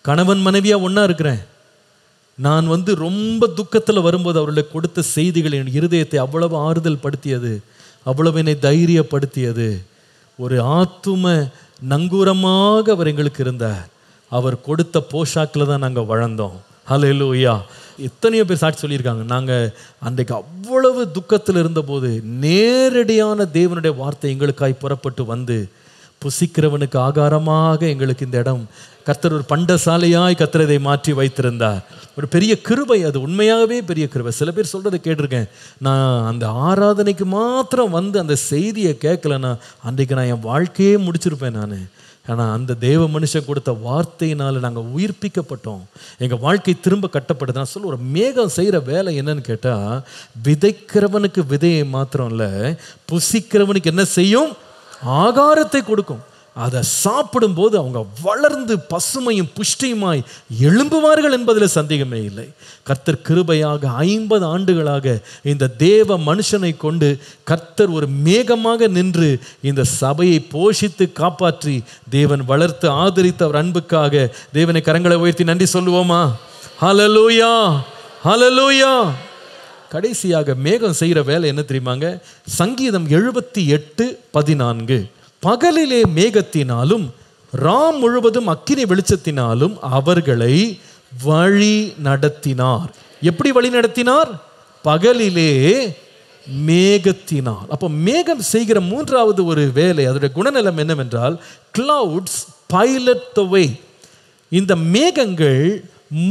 கணவன் மனைவியாக ஒன்றா இருக்கிறேன் நான் வந்து ரொம்ப துக்கத்தில் வரும்போது அவர்களை கொடுத்த செய்திகள் என் இருதயத்தை அவ்வளவு ஆறுதல் படுத்தியது அவ்வளவு என்னை தைரியப்படுத்தியது ஒரு ஆத்தும நங்கூரமாக அவர் எங்களுக்கு இருந்தார் அவர் கொடுத்த போஷாக்கில் தான் நாங்கள் வளர்ந்தோம் ஹலோ லூயா எத்தனையோ பேர் சாட்சி சொல்லியிருக்காங்க நாங்கள் அன்றைக்கு அவ்வளவு துக்கத்தில் இருந்தபோது நேரடியான தேவனுடைய வார்த்தை எங்களுக்காய் புறப்பட்டு வந்து புசிக்கிறவனுக்கு ஆகாரமாக எங்களுக்கு இந்த இடம் கர்த்தர் ஒரு பண்டசாலையாய் கத்திரதை மாற்றி வைத்திருந்தார் ஒரு பெரிய கிருபை அது உண்மையாகவே பெரிய கிருபை சில பேர் சொல்கிறத கேட்டிருக்கேன் நான் அந்த ஆராதனைக்கு மாத்திரம் வந்து அந்த செய்தியை கேட்கலண்ணா அன்றைக்கு நான் என் வாழ்க்கையே முடிச்சிருப்பேன் நான் ஆனால் அந்த தேவ மனுஷன் கொடுத்த வார்த்தையினால் நாங்கள் உயிர்ப்பிக்கப்பட்டோம் எங்கள் வாழ்க்கை திரும்ப கட்டப்படுது நான் சொல்ல ஒரு மேகம் செய்கிற வேலை என்னன்னு கேட்டால் விதைக்கிறவனுக்கு விதையை மாத்திரம் இல்லை புசிக்கிறவனுக்கு என்ன செய்யும் ஆகாரத்தை கொடுக்கும் அதை சாப்பிடும்போது அவங்க வளர்ந்து பசுமையும் புஷ்டியுமாய் எழும்புவார்கள் என்பதில் சந்தேகமே இல்லை கர்த்தர் கிருபையாக ஐம்பது ஆண்டுகளாக இந்த தேவ மனுஷனை கொண்டு கர்த்தர் ஒரு மேகமாக நின்று இந்த சபையை போஷித்து காப்பாற்றி தேவன் வளர்த்து ஆதரித்த அவர் அன்புக்காக தேவனை கரங்களை உயர்த்தி நன்றி சொல்லுவோமா ஹலலூயா ஹலலூயா கடைசியாக மேகம் செய்கிற வேலை என்ன தெரியுமாங்க சங்கீதம் எழுபத்தி எட்டு பதினான்கு பகலிலே மேகத்தினாலும் ராம் முழுவதும் அக்கினி வெளிச்சத்தினாலும் அவர்களை வழி நடத்தினார் எப்படி வழி நடத்தினார் பகலிலே மேகத்தினால் அப்போ மேகம் செய்கிற மூன்றாவது ஒரு வேலை அதோடைய குணநலம் என்னவென்றால் கிளவுட்ஸ் பைலட் த வே இந்த மேகங்கள்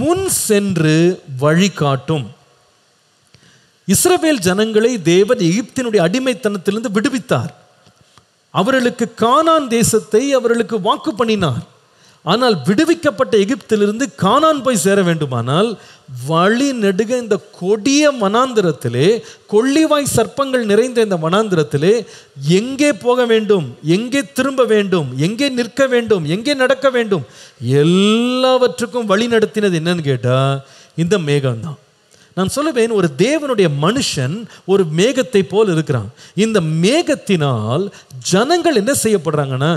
முன் சென்று வழிகாட்டும் இஸ்ரவேல் ஜனங்களை தேவன் எகிப்தினுடைய அடிமைத்தனத்திலிருந்து விடுவித்தார் அவர்களுக்கு கானான் தேசத்தை அவர்களுக்கு வாக்கு பண்ணினார் ஆனால் விடுவிக்கப்பட்ட எகிப்திலிருந்து கானான் போய் சேர வேண்டுமானால் வழி நெடுக இந்த கொடிய மனாந்திரத்திலே கொள்ளிவாய் சர்ப்பங்கள் நிறைந்த இந்த மனாந்திரத்திலே எங்கே போக வேண்டும் எங்கே திரும்ப வேண்டும் எங்கே நிற்க வேண்டும் எங்கே நடக்க வேண்டும் எல்லாவற்றுக்கும் வழி நடத்தினது என்னன்னு கேட்டால் இந்த மேகம்தான் நான் சொல்லுவேன் ஒரு தேவனுடைய மனுஷன் ஒரு மேகத்தை போல் இருக்கிறான் இந்த மேகத்தினால் ஜனங்கள் என்ன செய்யப்படுறாங்கன்னா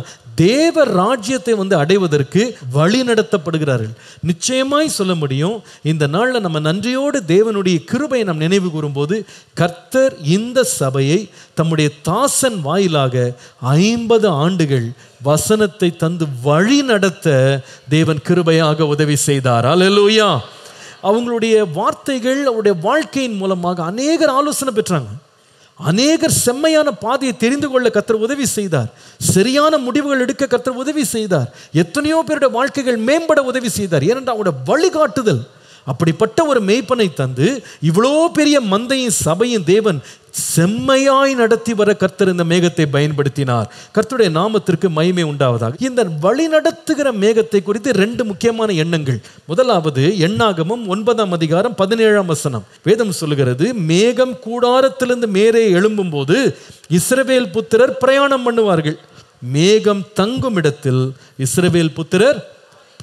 தேவ ராஜ்யத்தை வந்து அடைவதற்கு வழி நடத்தப்படுகிறார்கள் நிச்சயமாய் சொல்ல முடியும் இந்த நாளில் நம்ம நன்றியோடு தேவனுடைய கிருபையை நாம் நினைவு கூறும்போது கர்த்தர் இந்த சபையை தம்முடைய தாசன் வாயிலாக ஐம்பது ஆண்டுகள் வசனத்தை தந்து வழி நடத்த தேவன் கிருபையாக உதவி செய்தார் அலலூயா அவங்களுடைய வார்த்தைகள் அவருடைய வாழ்க்கையின் மூலமாக அநேகர் ஆலோசனை பெற்றாங்க அநேகர் செம்மையான பாதையை தெரிந்து கொள்ள கத்தர் உதவி செய்தார் சரியான முடிவுகள் எடுக்க கத்தர் உதவி செய்தார் எத்தனையோ பேருடைய வாழ்க்கைகள் மேம்பட உதவி செய்தார் ஏனென்றால் அவருடைய வழிகாட்டுதல் அப்படிப்பட்ட ஒரு மெய்ப்பனை தந்து இவ்வளோ பெரிய மந்தையும் சபையும் தேவன் செம்மையாய் நடத்தி வர கர்த்தர் இந்த மேகத்தை பயன்படுத்தினார் கர்த்தருடைய நாமத்திற்கு மயிமை உண்டாவதாக இந்த வழி நடத்துகிற மேகத்தை குறித்து ரெண்டு முக்கியமான எண்ணங்கள் முதலாவது எண்ணாகமும் ஒன்பதாம் அதிகாரம் பதினேழாம் வசனம் வேதம் சொல்லுகிறது மேகம் கூடாரத்திலிருந்து மேலே எழும்பும் போது இஸ்ரவேல் புத்திரர் பிரயாணம் பண்ணுவார்கள் மேகம் தங்கும் இடத்தில் இஸ்ரவேல் புத்திரர்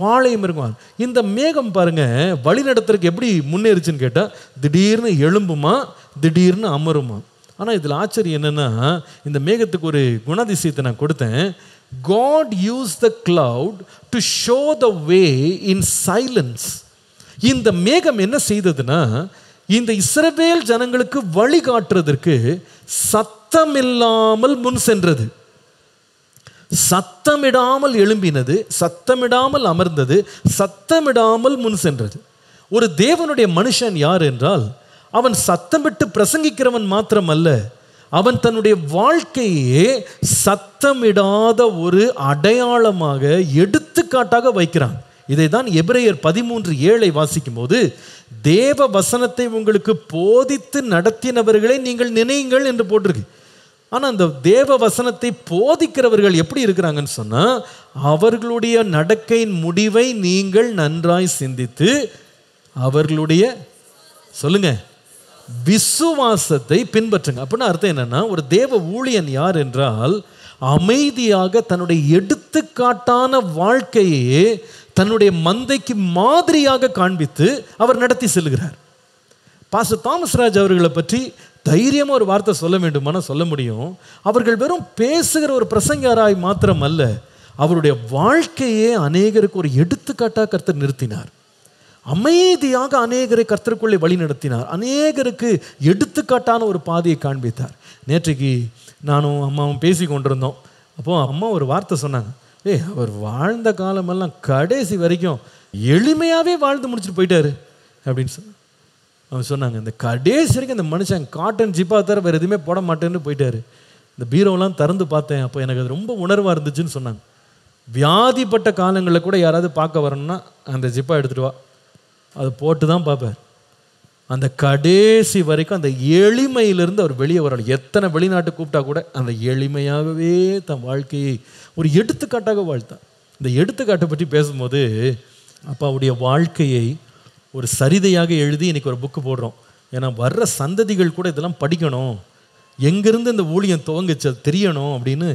பாளையம் இருக்கும் இந்த மேகம் பாருங்க வழி நடத்துறதுக்கு எப்படி முன்னேறிச்சுன்னு கேட்டால் திடீர்னு எழும்புமா திடீர்னு அமருமா ஆனால் இதில் ஆச்சரியம் என்னென்னா இந்த மேகத்துக்கு ஒரு குணாதிசயத்தை நான் கொடுத்தேன் God use the cloud to show the way in silence இந்த மேகம் என்ன செய்ததுன்னா இந்த இஸ்ரவேல் ஜனங்களுக்கு வழிகாட்டுறதற்கு சத்தமில்லாமல் முன் சென்றது சத்தமிடாமல் எழும்பினது சத்தமிடாமல் அமர்ந்தது சத்தமிடாமல் முன் சென்றது ஒரு தேவனுடைய மனுஷன் யார் என்றால் அவன் சத்தமிட்டு பிரசங்கிக்கிறவன் மாத்திரம் அல்ல அவன் தன்னுடைய வாழ்க்கையே சத்தமிடாத ஒரு அடையாளமாக எடுத்துக்காட்டாக வைக்கிறான் இதை தான் எபிரேயர் பதிமூன்று ஏழை வாசிக்கும் போது தேவ வசனத்தை உங்களுக்கு போதித்து நடத்தினவர்களை நீங்கள் நினையுங்கள் என்று போட்டிருக்கு ஆனால் அந்த தேவ வசனத்தை போதிக்கிறவர்கள் எப்படி இருக்கிறாங்கன்னு சொன்னால் அவர்களுடைய நடக்கையின் முடிவை நீங்கள் நன்றாய் சிந்தித்து அவர்களுடைய சொல்லுங்க விசுவாசத்தை பின்பற்றுங்க அப்படின்னு அர்த்தம் என்னன்னா ஒரு தேவ ஊழியன் யார் என்றால் அமைதியாக தன்னுடைய எடுத்துக்காட்டான வாழ்க்கையே தன்னுடைய மந்தைக்கு மாதிரியாக காண்பித்து அவர் நடத்தி செல்கிறார் பாச தாமஸ் ராஜ் அவர்களை பற்றி தைரியமாக ஒரு வார்த்தை சொல்ல வேண்டுமான சொல்ல முடியும் அவர்கள் வெறும் பேசுகிற ஒரு பிரசங்காராய் மாத்திரம் அல்ல அவருடைய வாழ்க்கையே அநேகருக்கு ஒரு எடுத்துக்காட்டாக கர்த்தர் நிறுத்தினார் அமைதியாக அநேகரை கர்த்தருக்குள்ளே வழி நடத்தினார் அநேகருக்கு எடுத்துக்காட்டான ஒரு பாதையை காண்பித்தார் நேற்றைக்கு நானும் அம்மாவும் பேசி கொண்டிருந்தோம் அப்போது அம்மா ஒரு வார்த்தை சொன்னாங்க ஏய் அவர் வாழ்ந்த காலமெல்லாம் கடைசி வரைக்கும் எளிமையாகவே வாழ்ந்து முடிச்சுட்டு போயிட்டாரு அப்படின்னு சொன்ன அவன் சொன்னாங்க இந்த கடைசி வரைக்கும் இந்த மனுஷன் காட்டன் ஜிப்பாக தர வேறு எதுவுமே போட மாட்டேன்னு போயிட்டாரு இந்த பீரோலாம் திறந்து பார்த்தேன் அப்போ எனக்கு அது ரொம்ப உணர்வாக இருந்துச்சுன்னு சொன்னாங்க வியாதிப்பட்ட காலங்களில் கூட யாராவது பார்க்க வரணும்னா அந்த ஜிப்பா எடுத்துகிட்டு வா அதை போட்டு தான் பார்ப்பார் அந்த கடைசி வரைக்கும் அந்த எளிமையிலிருந்து அவர் வெளியே வரல எத்தனை வெளிநாட்டு கூப்பிட்டா கூட அந்த எளிமையாகவே தன் வாழ்க்கையை ஒரு எடுத்துக்காட்டாக வாழ்த்தான் இந்த எடுத்துக்காட்டை பற்றி பேசும்போது அப்பாவுடைய வாழ்க்கையை ஒரு சரிதையாக எழுதி இன்றைக்கி ஒரு புக்கு போடுறோம் ஏன்னா வர்ற சந்ததிகள் கூட இதெல்லாம் படிக்கணும் எங்கேருந்து இந்த ஊழியம் துவங்குச்சு தெரியணும் அப்படின்னு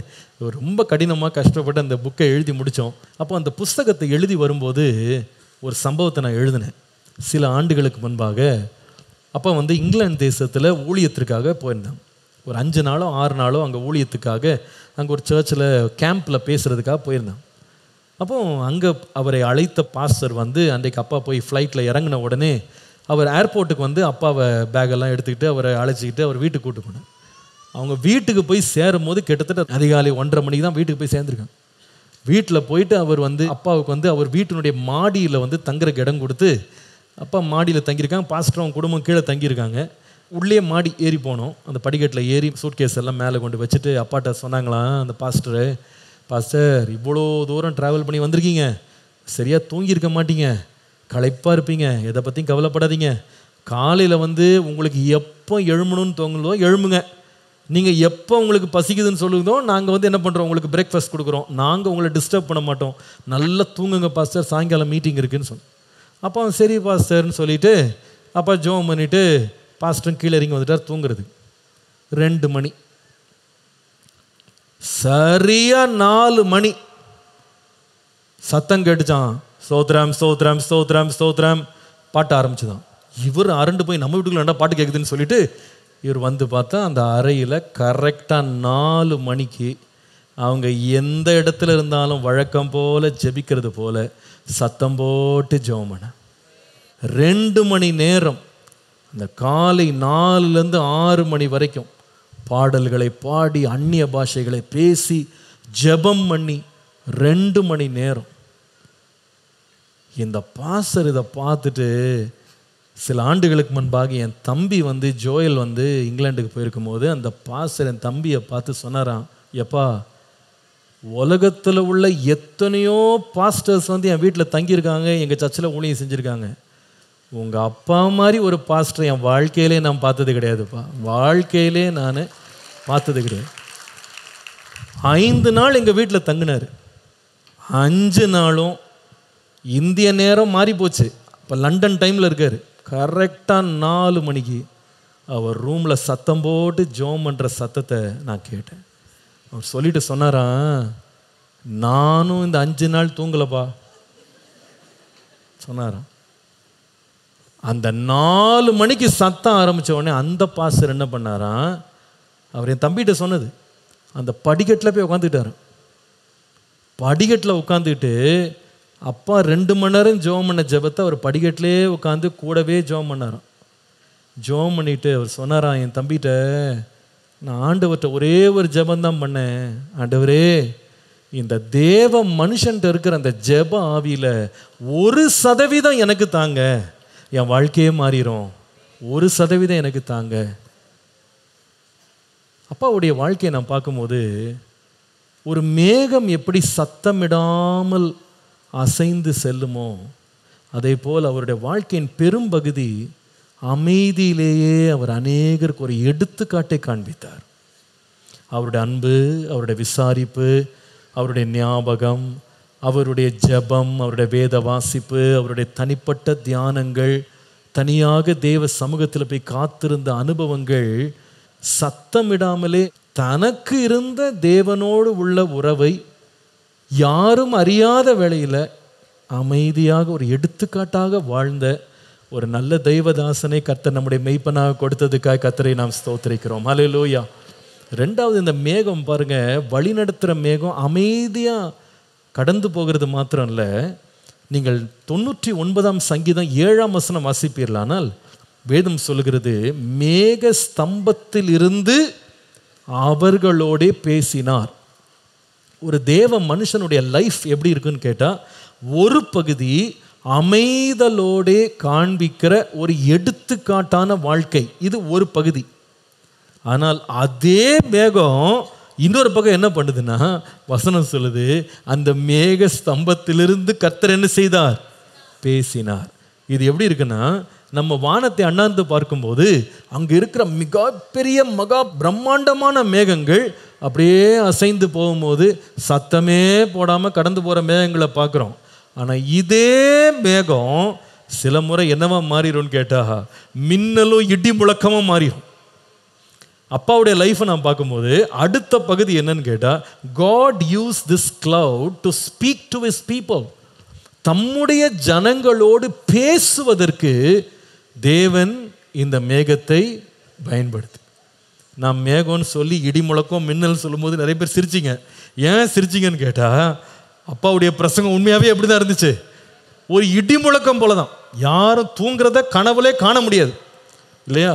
ரொம்ப கடினமாக கஷ்டப்பட்டு அந்த புக்கை எழுதி முடித்தோம் அப்போ அந்த புஸ்தகத்தை எழுதி வரும்போது ஒரு சம்பவத்தை நான் எழுதினேன் சில ஆண்டுகளுக்கு முன்பாக அப்போ வந்து இங்கிலாந்து தேசத்தில் ஊழியத்திற்காக போயிருந்தேன் ஒரு அஞ்சு நாளோ ஆறு நாளோ அங்கே ஊழியத்துக்காக அங்கே ஒரு சர்ச்சில் கேம்பில் பேசுகிறதுக்காக போயிருந்தேன் அப்போ அங்கே அவரை அழைத்த பாஸ்டர் வந்து அன்றைக்கு அப்பா போய் ஃப்ளைட்டில் இறங்கின உடனே அவர் ஏர்போர்ட்டுக்கு வந்து அப்பாவை பேக்கெல்லாம் எடுத்துக்கிட்டு அவரை அழைச்சிக்கிட்டு அவர் வீட்டுக்கு கூட்டு போனேன் அவங்க வீட்டுக்கு போய் சேரும் போது கிட்டத்தட்ட அதிகாலை ஒன்றரை மணிக்கு தான் வீட்டுக்கு போய் சேர்ந்துருக்காங்க வீட்டில் போயிட்டு அவர் வந்து அப்பாவுக்கு வந்து அவர் வீட்டினுடைய மாடியில் வந்து தங்குறக்கு இடம் கொடுத்து அப்பா மாடியில் தங்கியிருக்காங்க பாஸ்டர் அவங்க குடும்பம் கீழே தங்கியிருக்காங்க உள்ளே மாடி ஏறி போனோம் அந்த படிக்கட்டில் ஏறி சூட்கேஸ் எல்லாம் மேலே கொண்டு வச்சுட்டு அப்பாட்ட சொன்னாங்களாம் அந்த பாஸ்டரு பாஸ்டர் இவ்வளோ தூரம் ட்ராவல் பண்ணி வந்திருக்கீங்க சரியாக தூங்கியிருக்க மாட்டீங்க களைப்பாக இருப்பீங்க எதை பற்றியும் கவலைப்படாதீங்க காலையில் வந்து உங்களுக்கு எப்போ எழுமணும்னு தோங்குதோ எழும்புங்க நீங்கள் எப்போ உங்களுக்கு பசிக்குதுன்னு சொல்லுதோ நாங்கள் வந்து என்ன பண்ணுறோம் உங்களுக்கு பிரேக்ஃபாஸ்ட் கொடுக்குறோம் நாங்கள் உங்களை டிஸ்டர்ப் பண்ண மாட்டோம் நல்லா தூங்குங்க பாஸ்டர் சாயங்காலம் மீட்டிங் இருக்குதுன்னு சொன்னோம் அப்போ அவன் சரி பாஸ்டர்னு சொல்லிவிட்டு அப்போ ஜோம் பண்ணிவிட்டு பாஸ்டரும் கீழே இறங்கி வந்துட்டார் தூங்குறது ரெண்டு மணி சரியாக நாலு மணி சத்தம் கேட்டுச்சான் சோத்ராம் சோத்ராம் சோத்ரம் சோத்ராம் பாட்ட ஆரம்பிச்சுதான் இவர் அரண்டு போய் நம்ம வீட்டுக்குள்ள என்ன பாட்டு கேட்குதுன்னு சொல்லிட்டு இவர் வந்து பார்த்தா அந்த அறையில் கரெக்டாக நாலு மணிக்கு அவங்க எந்த இடத்துல இருந்தாலும் வழக்கம் போல் ஜெபிக்கிறது போல் சத்தம் போட்டு ஜோமன ரெண்டு மணி நேரம் அந்த காலை நாலுலேருந்து ஆறு மணி வரைக்கும் பாடல்களை பாடி அந்நிய பாஷைகளை பேசி ஜபம் பண்ணி ரெண்டு மணி நேரம் இந்த பாசர் இதை பார்த்துட்டு சில ஆண்டுகளுக்கு முன்பாக என் தம்பி வந்து ஜோயல் வந்து இங்கிலாண்டுக்கு போயிருக்கும் போது அந்த பாசர் என் தம்பியை பார்த்து சொன்னாராம் எப்பா உலகத்தில் உள்ள எத்தனையோ பாஸ்டர்ஸ் வந்து என் வீட்டில் தங்கியிருக்காங்க எங்கள் சர்ச்சில் ஊழியம் செஞ்சுருக்காங்க உங்கள் அப்பா மாதிரி ஒரு பாஸ்டர் என் வாழ்க்கையிலே நான் பார்த்தது கிடையாதுப்பா வாழ்க்கையிலே நான் பார்த்தது கிடையாது ஐந்து நாள் எங்கள் வீட்டில் தங்கினார் அஞ்சு நாளும் இந்திய நேரம் மாறி போச்சு இப்போ லண்டன் டைமில் இருக்கார் கரெக்டாக நாலு மணிக்கு அவர் ரூமில் சத்தம் போட்டு ஜோம் பண்ணுற சத்தத்தை நான் கேட்டேன் அவர் சொல்லிட்டு சொன்னாரா நானும் இந்த அஞ்சு நாள் தூங்கலப்பா சொன்னாராம் அந்த நாலு மணிக்கு சத்தம் ஆரம்பித்த உடனே அந்த பாசர் என்ன பண்ணாரான் அவர் என் தம்பிகிட்ட சொன்னது அந்த படிக்கட்டில் போய் உட்காந்துக்கிட்டார் படிக்கட்டில் உட்காந்துக்கிட்டு அப்பா ரெண்டு மணி நேரம் ஜோம் பண்ண ஜபத்தை அவர் படிக்கட்டிலே உட்காந்து கூடவே ஜோம் பண்ணாராம் ஜோம் பண்ணிட்டு அவர் சொன்னாராம் என் தம்பிகிட்ட நான் ஆண்டவர்கிட்ட ஒரே ஒரு ஜபந்தான் பண்ணேன் ஆண்டவரே இந்த தேவ மனுஷன்ட்ட இருக்கிற அந்த ஜப ஆவியில் ஒரு சதவீதம் எனக்கு தாங்க என் வாழ்க்கையே மாறிடும் ஒரு சதவீதம் எனக்கு தாங்க அப்பாவுடைய வாழ்க்கையை நான் பார்க்கும்போது ஒரு மேகம் எப்படி சத்தமிடாமல் அசைந்து செல்லுமோ அதே போல் அவருடைய வாழ்க்கையின் பெரும்பகுதி அமைதியிலேயே அவர் அநேகருக்கு ஒரு எடுத்துக்காட்டை காண்பித்தார் அவருடைய அன்பு அவருடைய விசாரிப்பு அவருடைய ஞாபகம் அவருடைய ஜபம் அவருடைய வேத வாசிப்பு அவருடைய தனிப்பட்ட தியானங்கள் தனியாக தேவ சமூகத்தில் போய் காத்திருந்த அனுபவங்கள் சத்தமிடாமலே தனக்கு இருந்த தேவனோடு உள்ள உறவை யாரும் அறியாத வேளையில் அமைதியாக ஒரு எடுத்துக்காட்டாக வாழ்ந்த ஒரு நல்ல தெய்வதாசனை கர்த்தர் நம்முடைய மெய்ப்பனாக கொடுத்ததுக்காக கத்தரை நாம் ஸ்தோத்திரிக்கிறோம் ஹலே லோயா ரெண்டாவது இந்த மேகம் பாருங்க வழிநடத்துகிற மேகம் அமைதியாக கடந்து போகிறது மாத்திரம் இல்லை நீங்கள் தொண்ணூற்றி ஒன்பதாம் சங்கீதம் ஏழாம் வசனம் வாசிப்பீர்களானால் வேதம் சொல்லுகிறது மேக ஸ்தம்பத்தில் இருந்து அவர்களோடே பேசினார் ஒரு தேவ மனுஷனுடைய லைஃப் எப்படி இருக்குன்னு கேட்டால் ஒரு பகுதி அமைதலோடே காண்பிக்கிற ஒரு எடுத்துக்காட்டான வாழ்க்கை இது ஒரு பகுதி ஆனால் அதே மேகம் இன்னொரு பக்கம் என்ன பண்ணுதுன்னா வசனம் சொல்லுது அந்த மேக ஸ்தம்பத்திலிருந்து கத்தர் என்ன செய்தார் பேசினார் இது எப்படி இருக்குன்னா நம்ம வானத்தை அண்ணாந்து பார்க்கும்போது அங்கே இருக்கிற மிகப்பெரிய மகா பிரம்மாண்டமான மேகங்கள் அப்படியே அசைந்து போகும்போது சத்தமே போடாமல் கடந்து போகிற மேகங்களை பார்க்குறோம் ஆனால் இதே மேகம் சில முறை என்னவா மாறிடும்னு கேட்டா மின்னலும் இடி முழக்கமாக மாறிடும் அப்பாவுடைய லைஃப்பை நான் பார்க்கும்போது அடுத்த பகுதி என்னன்னு கேட்டால் God use this cloud to speak to his people தம்முடைய ஜனங்களோடு பேசுவதற்கு தேவன் இந்த மேகத்தை பயன்படுத்தி நான் மேகம்னு சொல்லி இடி முழக்கம் மின்னல் சொல்லும்போது நிறைய பேர் சிரிச்சிங்க ஏன் சிரிச்சிங்கன்னு கேட்டால் அப்பாவுடைய பிரசங்கம் உண்மையாகவே எப்படி தான் இருந்துச்சு ஒரு இடி முழக்கம் போல தான் யாரும் தூங்குறத கனவுலே காண முடியாது இல்லையா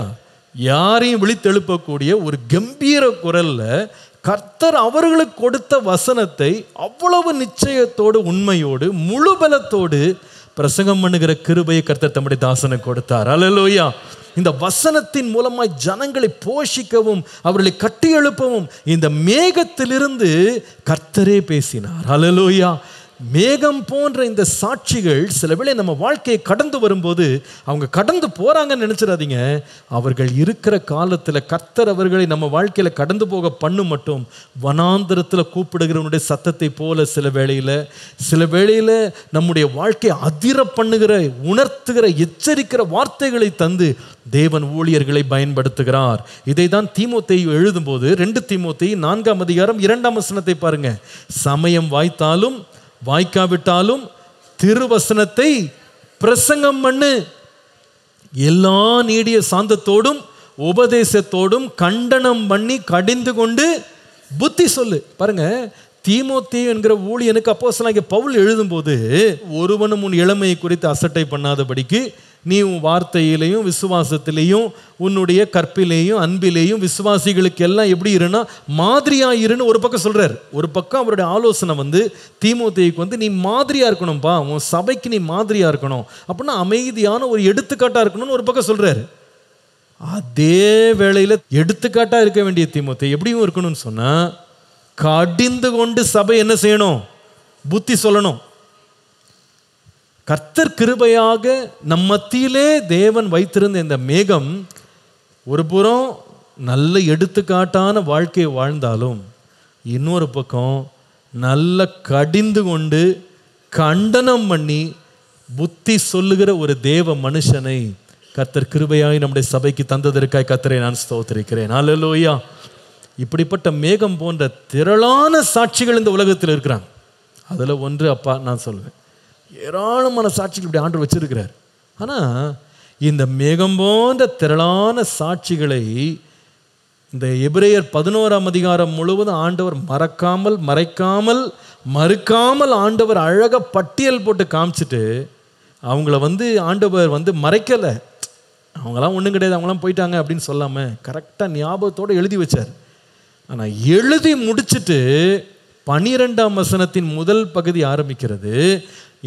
யாரையும் விழித்தெழுப்பக்கூடிய ஒரு கம்பீர குரலில் கர்த்தர் அவர்களுக்கு கொடுத்த வசனத்தை அவ்வளவு நிச்சயத்தோடு உண்மையோடு முழு பலத்தோடு பிரசங்கம் பண்ணுகிற கிருபையை கர்த்தர் தம்முடைய தாசனை கொடுத்தார் அலலோயா இந்த வசனத்தின் மூலமாய் ஜனங்களை போஷிக்கவும் அவர்களை கட்டி எழுப்பவும் இந்த மேகத்திலிருந்து கர்த்தரே பேசினார் அலலோயா மேகம் போன்ற இந்த சாட்சிகள் சில வேளை நம்ம வாழ்க்கையை கடந்து வரும்போது அவங்க கடந்து போகிறாங்கன்னு நினச்சிடாதீங்க அவர்கள் இருக்கிற காலத்தில் கர்த்தர் அவர்களை நம்ம வாழ்க்கையில் கடந்து போக பண்ணு மட்டும் வனாந்திரத்தில் கூப்பிடுகிறவனுடைய சத்தத்தை போல சில வேளையில் சில வேளையில் நம்முடைய வாழ்க்கையை அதிர பண்ணுகிற உணர்த்துகிற எச்சரிக்கிற வார்த்தைகளை தந்து தேவன் ஊழியர்களை பயன்படுத்துகிறார் இதை தான் தீமோத்தை எழுதும்போது ரெண்டு தீமோத்தை நான்காம் அதிகாரம் இரண்டாம் வசனத்தை பாருங்கள் சமயம் வாய்த்தாலும் வாய்க்காவிட்டாலும் திருவசனத்தை பிரசங்கம் பண்ணு எல்லா நீடிய சாந்தத்தோடும் உபதேசத்தோடும் கண்டனம் பண்ணி கடிந்து கொண்டு புத்தி சொல்லு பாருங்க தீமோத்தி என்கிற ஊழியனுக்கு அப்போ சில பவுல் எழுதும்போது ஒருவனும் உன் இளமையை குறித்து அசட்டை பண்ணாதபடிக்கு நீ உன் வார்த்தையிலையும் விசுவாசத்திலையும் உன்னுடைய கற்பிலேயும் அன்பிலேயும் விசுவாசிகளுக்கு எல்லாம் எப்படி இருன்னா மாதிரியாக இருன்னு ஒரு பக்கம் சொல்கிறார் ஒரு பக்கம் அவருடைய ஆலோசனை வந்து திமுதிக்கு வந்து நீ மாதிரியாக இருக்கணும்ப்பா உன் சபைக்கு நீ மாதிரியாக இருக்கணும் அப்படின்னா அமைதியான ஒரு எடுத்துக்காட்டாக இருக்கணும்னு ஒரு பக்கம் சொல்கிறாரு அதே வேளையில் எடுத்துக்காட்டாக இருக்க வேண்டிய தீமுத்தை எப்படியும் இருக்கணும்னு சொன்னால் கடிந்து கொண்டு சபை என்ன செய்யணும் புத்தி சொல்லணும் கர்த்தர் கிருபையாக நம் மத்தியிலே தேவன் வைத்திருந்த இந்த மேகம் ஒரு புறம் நல்ல எடுத்துக்காட்டான வாழ்க்கையை வாழ்ந்தாலும் இன்னொரு பக்கம் நல்ல கடிந்து கொண்டு கண்டனம் பண்ணி புத்தி சொல்லுகிற ஒரு தேவ மனுஷனை கத்தர் கிருபையாய் நம்முடைய சபைக்கு தந்ததற்காய் கத்தரை நான் ஸ்தோத்திருக்கிறேன் அலலோயா இப்படிப்பட்ட மேகம் போன்ற திரளான சாட்சிகள் இந்த உலகத்தில் இருக்கிறாங்க அதில் ஒன்று அப்பா நான் சொல்வேன் ஏராளமான சாட்சிகள் இப்படி ஆண்டு வச்சிருக்கிறார் ஆனால் இந்த மேகம் போன்ற திரளான சாட்சிகளை இந்த எபிரேயர் பதினோராம் அதிகாரம் முழுவதும் ஆண்டவர் மறக்காமல் மறைக்காமல் மறுக்காமல் ஆண்டவர் அழகாக பட்டியல் போட்டு காமிச்சிட்டு அவங்கள வந்து ஆண்டவர் வந்து மறைக்கலை அவங்களாம் ஒன்றும் கிடையாது அவங்களாம் போயிட்டாங்க அப்படின்னு சொல்லாமல் கரெக்டாக ஞாபகத்தோடு எழுதி வச்சார் ஆனால் எழுதி முடிச்சுட்டு பனிரெண்டாம் வசனத்தின் முதல் பகுதி ஆரம்பிக்கிறது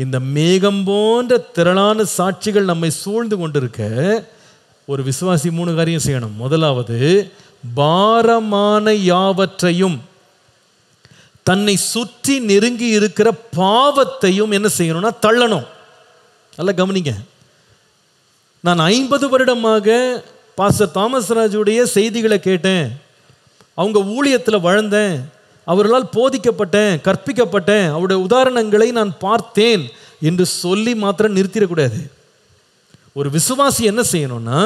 இந்த மேகம் போன்ற திரளான சாட்சிகள் நம்மை சூழ்ந்து கொண்டிருக்க ஒரு விசுவாசி மூணு காரியம் செய்யணும் முதலாவது பாரமான யாவற்றையும் தன்னை சுற்றி நெருங்கி இருக்கிற பாவத்தையும் என்ன செய்யணும்னா தள்ளணும் நல்லா கவனிங்க நான் ஐம்பது வருடமாக பாஸ்டர் தாமஸ் ராஜுடைய செய்திகளை கேட்டேன் அவங்க ஊழியத்தில் வளர்ந்தேன் அவர்களால் போதிக்கப்பட்டேன் கற்பிக்கப்பட்டேன் அவருடைய உதாரணங்களை நான் பார்த்தேன் என்று சொல்லி மாத்திரம் நிறுத்திடக்கூடாது ஒரு விசுவாசி என்ன செய்யணும்னா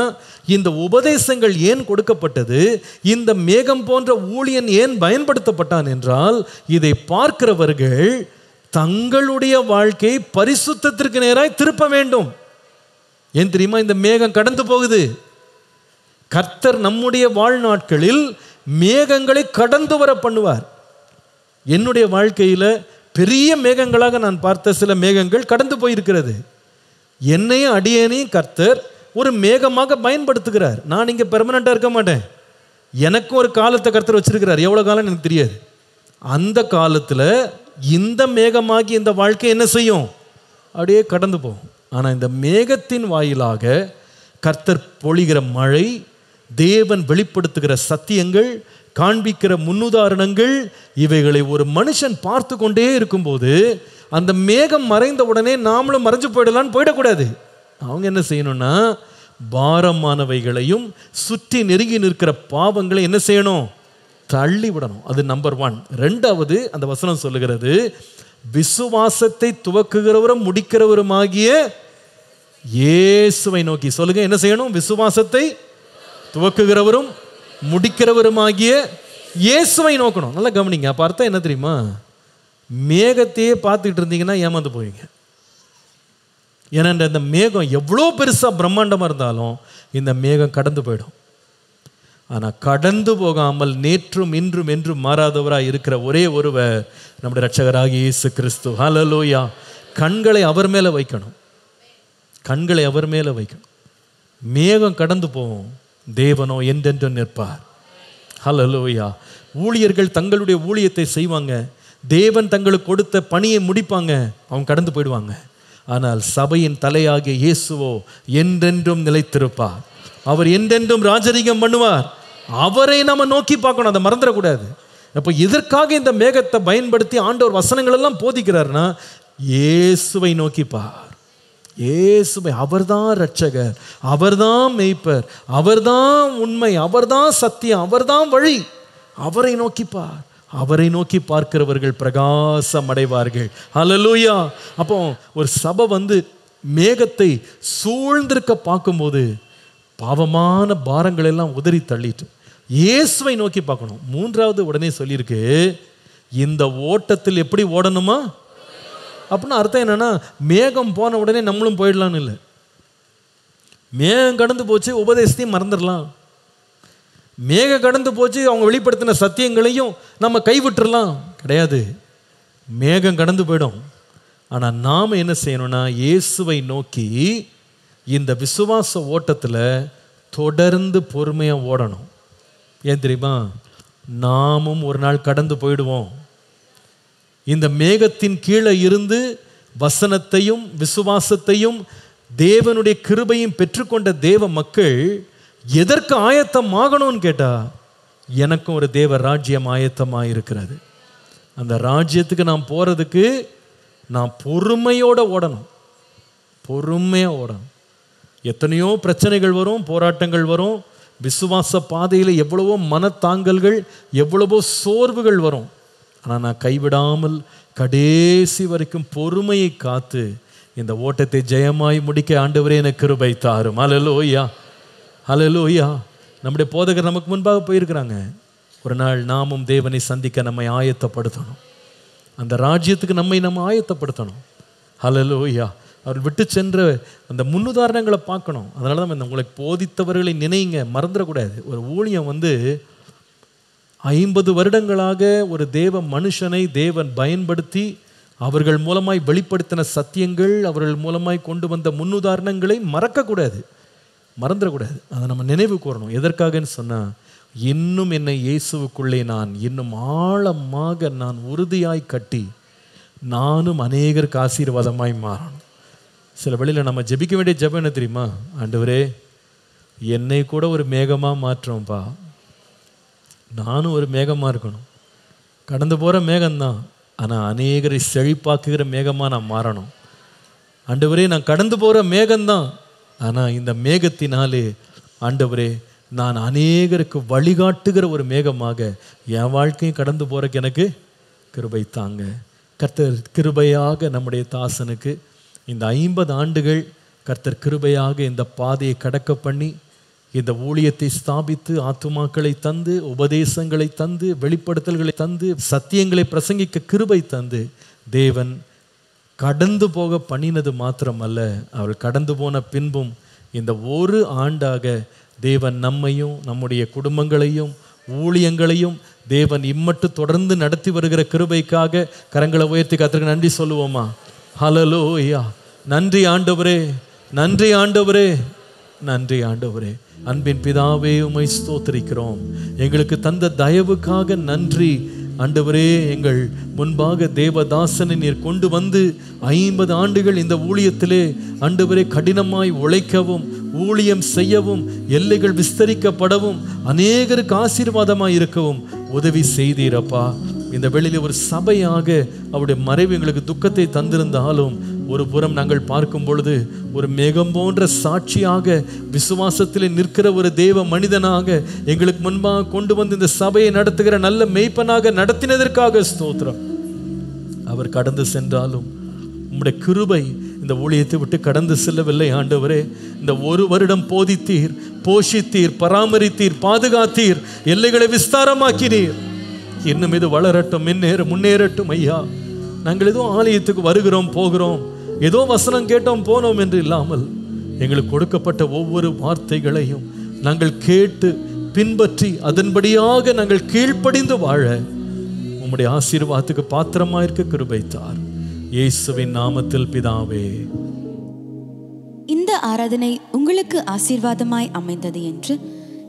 இந்த உபதேசங்கள் ஏன் கொடுக்கப்பட்டது இந்த மேகம் போன்ற ஊழியன் ஏன் பயன்படுத்தப்பட்டான் என்றால் இதை பார்க்கிறவர்கள் தங்களுடைய வாழ்க்கையை பரிசுத்தத்திற்கு நேராய் திருப்ப வேண்டும் ஏன் தெரியுமா இந்த மேகம் கடந்து போகுது கர்த்தர் நம்முடைய வாழ்நாட்களில் மேகங்களை கடந்து வர பண்ணுவார் என்னுடைய வாழ்க்கையில் பெரிய மேகங்களாக நான் பார்த்த சில மேகங்கள் கடந்து போயிருக்கிறது என்னையும் அடியனையும் கர்த்தர் ஒரு மேகமாக பயன்படுத்துகிறார் நான் இங்கே பெர்மனண்ட்டாக இருக்க மாட்டேன் எனக்கும் ஒரு காலத்தை கர்த்தர் வச்சிருக்கிறார் எவ்வளோ காலம் எனக்கு தெரியாது அந்த காலத்தில் இந்த மேகமாகி இந்த வாழ்க்கை என்ன செய்யும் அப்படியே கடந்து போகும் ஆனால் இந்த மேகத்தின் வாயிலாக கர்த்தர் பொழிகிற மழை தேவன் வெளிப்படுத்துகிற சத்தியங்கள் காண்பிக்கிற முன்னுதாரணங்கள் இவைகளை ஒரு மனுஷன் பார்த்து கொண்டே இருக்கும்போது அந்த மேகம் மறைந்த உடனே நாமளும் மறைஞ்சு போயிடலான்னு போயிடக்கூடாது அவங்க என்ன செய்யணும்னா பாரமானவைகளையும் சுற்றி நெருங்கி நிற்கிற பாவங்களை என்ன செய்யணும் தள்ளி விடணும் அது நம்பர் ஒன் ரெண்டாவது அந்த வசனம் சொல்லுகிறது விசுவாசத்தை துவக்குகிறவரும் முடிக்கிறவருமாகிய இயேசுவை நோக்கி சொல்லுங்க என்ன செய்யணும் விசுவாசத்தை துவக்குகிறவரும் முடிக்கிறவருமாகிய இயேசுவை நோக்கணும் நல்லா கவனிங்க அப்போ அர்த்தம் என்ன தெரியுமா மேகத்தையே பார்த்துக்கிட்டு இருந்தீங்கன்னா ஏமாந்து போவீங்க ஏன்னா இந்த மேகம் எவ்வளோ பெருசாக பிரம்மாண்டமாக இருந்தாலும் இந்த மேகம் கடந்து போயிடும் ஆனால் கடந்து போகாமல் நேற்றும் இன்றும் என்றும் மாறாதவராக இருக்கிற ஒரே ஒருவர் நம்முடைய ரட்சகராக இயேசு கிறிஸ்து ஹலலோயா கண்களை அவர் மேலே வைக்கணும் கண்களை அவர் மேலே வைக்கணும் மேகம் கடந்து போவோம் தேவனோ என்றென்றும் நிற்பார் ஹலலோயா ஊழியர்கள் தங்களுடைய ஊழியத்தை செய்வாங்க தேவன் தங்களுக்கு கொடுத்த பணியை முடிப்பாங்க அவங்க கடந்து போயிடுவாங்க ஆனால் சபையின் தலையாகிய இயேசுவோ என்றென்றும் நிலைத்திருப்பார் அவர் என்றென்றும் ராஜரீகம் பண்ணுவார் அவரை நம்ம நோக்கி பார்க்கணும் அதை மறந்துடக்கூடாது அப்போ இதற்காக இந்த மேகத்தை பயன்படுத்தி ஆண்டவர் வசனங்கள் எல்லாம் போதிக்கிறார்னா இயேசுவை நோக்கிப்பார் இயேசுவை அவர்தான் ரட்சகர் அவர்தான் மெய்ப்பர் அவர்தான் உண்மை அவர்தான் சத்தியம் அவர்தான் வழி அவரை நோக்கிப்பார் அவரை நோக்கி பார்க்கிறவர்கள் பிரகாசம் அடைவார்கள் அலலூயா அப்போ ஒரு சபை வந்து மேகத்தை சூழ்ந்திருக்க பார்க்கும்போது பாவமான பாரங்கள் எல்லாம் உதறி தள்ளிட்டு இயேசுவை நோக்கி பார்க்கணும் மூன்றாவது உடனே சொல்லியிருக்கு இந்த ஓட்டத்தில் எப்படி ஓடணுமா அப்படின்னா அர்த்தம் என்னென்னா மேகம் போன உடனே நம்மளும் போயிடலான்னு இல்லை மேகம் கடந்து போச்சு உபதேசத்தையும் மறந்துடலாம் மேக கடந்து போச்சு அவங்க வெளிப்படுத்தின சத்தியங்களையும் நம்ம கைவிட்டுறலாம் கிடையாது மேகம் கடந்து போயிடும் ஆனால் நாம் என்ன செய்யணும்னா இயேசுவை நோக்கி இந்த விசுவாச ஓட்டத்தில் தொடர்ந்து பொறுமையாக ஓடணும் ஏன் தெரியுமா நாமும் ஒரு நாள் கடந்து போயிடுவோம் இந்த மேகத்தின் கீழே இருந்து வசனத்தையும் விசுவாசத்தையும் தேவனுடைய கிருபையும் பெற்றுக்கொண்ட தேவ மக்கள் எதற்கு ஆயத்தம் ஆகணும்னு கேட்டால் எனக்கும் ஒரு தேவ ராஜ்யம் ஆயத்தமாக இருக்கிறது அந்த ராஜ்யத்துக்கு நான் போகிறதுக்கு நான் பொறுமையோடு ஓடணும் பொறுமையாக ஓடணும் எத்தனையோ பிரச்சனைகள் வரும் போராட்டங்கள் வரும் விசுவாச பாதையில் எவ்வளவோ மனத்தாங்கல்கள் எவ்வளவோ சோர்வுகள் வரும் ஆனால் நான் கைவிடாமல் கடைசி வரைக்கும் பொறுமையை காத்து இந்த ஓட்டத்தை ஜெயமாய் முடிக்க ஆண்டவரே எனக்கு கிருபை தாரும் அலலோயா அலலோயா நம்முடைய போதகர் நமக்கு முன்பாக போயிருக்கிறாங்க ஒரு நாள் நாமும் தேவனை சந்திக்க நம்மை ஆயத்தப்படுத்தணும் அந்த ராஜ்யத்துக்கு நம்மை நம்ம ஆயத்தப்படுத்தணும் ஹலலோயா அவர் விட்டு சென்ற அந்த முன்னுதாரணங்களை பார்க்கணும் அதனால தான் இந்த உங்களுக்கு போதித்தவர்களை நினைங்க மறந்துடக்கூடாது ஒரு ஊழியம் வந்து ஐம்பது வருடங்களாக ஒரு தேவ மனுஷனை தேவன் பயன்படுத்தி அவர்கள் மூலமாய் வெளிப்படுத்தின சத்தியங்கள் அவர்கள் மூலமாய் கொண்டு வந்த முன்னுதாரணங்களை மறக்கக்கூடாது மறந்துடக்கூடாது அதை நம்ம நினைவு கூறணும் எதற்காகன்னு சொன்னால் இன்னும் என்னை இயேசுவுக்குள்ளே நான் இன்னும் ஆழமாக நான் உறுதியாய் கட்டி நானும் அநேகருக்கு ஆசீர்வாதமாய் மாறணும் சில வழியில் நம்ம ஜெபிக்க வேண்டிய ஜபம் என்ன தெரியுமா ஆண்டவரே என்னை கூட ஒரு மேகமாக மாற்றோம்ப்பா நானும் ஒரு மேகமாக இருக்கணும் கடந்து போகிற மேகம்தான் ஆனால் அநேகரை செழிப்பாக்குகிற மேகமாக நான் மாறணும் ஆண்டவரே நான் கடந்து போகிற மேகம்தான் ஆனால் இந்த மேகத்தினாலே ஆண்டவரே நான் அநேகருக்கு வழிகாட்டுகிற ஒரு மேகமாக என் வாழ்க்கையும் கடந்து போகிறக்கு எனக்கு கிருபை தாங்க கர்த்தர் கிருபையாக நம்முடைய தாசனுக்கு இந்த ஐம்பது ஆண்டுகள் கர்த்தர் கிருபையாக இந்த பாதையை கடக்க பண்ணி இந்த ஊழியத்தை ஸ்தாபித்து ஆத்துமாக்களை தந்து உபதேசங்களை தந்து வெளிப்படுத்தல்களை தந்து சத்தியங்களை பிரசங்கிக்க கிருபை தந்து தேவன் கடந்து போக பண்ணினது மாத்திரமல்ல அவள் கடந்து போன பின்பும் இந்த ஒரு ஆண்டாக தேவன் நம்மையும் நம்முடைய குடும்பங்களையும் ஊழியங்களையும் தேவன் இம்மட்டு தொடர்ந்து நடத்தி வருகிற கிருபைக்காக கரங்களை உயர்த்தி கத்திற்கு நன்றி சொல்லுவோமா ஹலலோ ஐயா நன்றி ஆண்டவரே நன்றி ஆண்டவரே நன்றி ஆண்டவரே அன்பின் பிதாவே உமை ஸ்தோத்திரிக்கிறோம் எங்களுக்கு தந்த தயவுக்காக நன்றி அண்டவரே எங்கள் முன்பாக தேவதாசனை நீர் கொண்டு வந்து ஐம்பது ஆண்டுகள் இந்த ஊழியத்திலே அண்டவரே கடினமாய் உழைக்கவும் ஊழியம் செய்யவும் எல்லைகள் விஸ்தரிக்கப்படவும் அநேகருக்கு ஆசீர்வாதமாக இருக்கவும் உதவி செய்தீரப்பா இந்த வெளியில் ஒரு சபையாக அவருடைய மறைவு எங்களுக்கு துக்கத்தை தந்திருந்தாலும் ஒரு புறம் நாங்கள் பார்க்கும் பொழுது ஒரு மேகம் போன்ற சாட்சியாக விசுவாசத்தில் நிற்கிற ஒரு தேவ மனிதனாக எங்களுக்கு முன்பாக கொண்டு வந்து இந்த சபையை நடத்துகிற நல்ல மெய்ப்பனாக நடத்தினதற்காக ஸ்தோத்திரம் அவர் கடந்து சென்றாலும் உம்முடைய கிருபை இந்த ஊழியத்தை விட்டு கடந்து செல்லவில்லை ஆண்டவரே இந்த ஒரு வருடம் போதித்தீர் போஷித்தீர் பராமரித்தீர் பாதுகாத்தீர் எல்லைகளை விஸ்தாரமாக்கினீர் இன்னும் இது வளரட்டும் முன்னேற முன்னேறட்டும் ஐயா நாங்கள் எதுவும் ஆலயத்துக்கு வருகிறோம் போகிறோம் ஏதோ வசனம் கேட்டோம் போனோம் என்று இல்லாமல் எங்களுக்கு கொடுக்கப்பட்ட ஒவ்வொரு வார்த்தைகளையும் நாங்கள் கேட்டு பின்பற்றி அதன்படியாக நாங்கள் கீழ்ப்படிந்து வாழ உம்முடைய ஆசீர்வாதத்துக்கு பாத்திரமாயிருக்க கிருபைத்தார் இயேசுவின் நாமத்தில் பிதாவே இந்த ஆராதனை உங்களுக்கு ஆசீர்வாதமாய் அமைந்தது என்று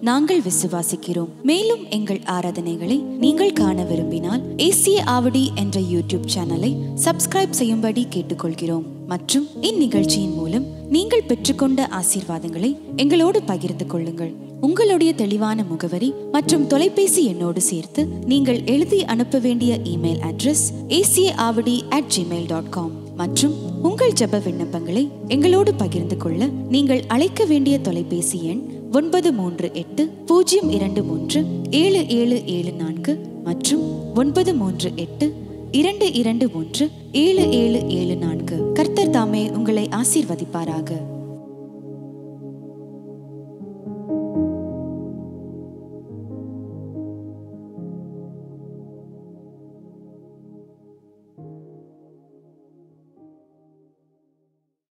நாங்கள் விசுவாசிக்கிறோம் மேலும் எங்கள் ஆராதனைகளை நீங்கள் காண விரும்பினால் ஏசிய ஆவடி என்ற யூடியூப் சேனலை சப்ஸ்கிரைப் செய்யும்படி கேட்டுக்கொள்கிறோம் மற்றும் இந்நிகழ்ச்சியின் மூலம் நீங்கள் பெற்றுக்கொண்ட ஆசீர்வாதங்களை எங்களோடு பகிர்ந்து கொள்ளுங்கள் உங்களுடைய தெளிவான முகவரி மற்றும் தொலைபேசி எண்ணோடு சேர்த்து நீங்கள் எழுதி அனுப்ப வேண்டிய இமெயில் அட்ரஸ் ஏசிஏஆவடி அட் ஜிமெயில் டாட் காம் மற்றும் உங்கள் ஜப விண்ணப்பங்களை எங்களோடு பகிர்ந்து கொள்ள நீங்கள் அழைக்க வேண்டிய தொலைபேசி எண் ஒன்பது மூன்று எட்டு பூஜ்ஜியம் இரண்டு மூன்று ஏழு ஏழு ஏழு நான்கு மற்றும் ஒன்பது மூன்று எட்டு இரண்டு இரண்டு ஒன்று ஏழு ஏழு ஏழு நான்கு கர்த்தர் தாமே உங்களை ஆசீர்வதிப்பாராக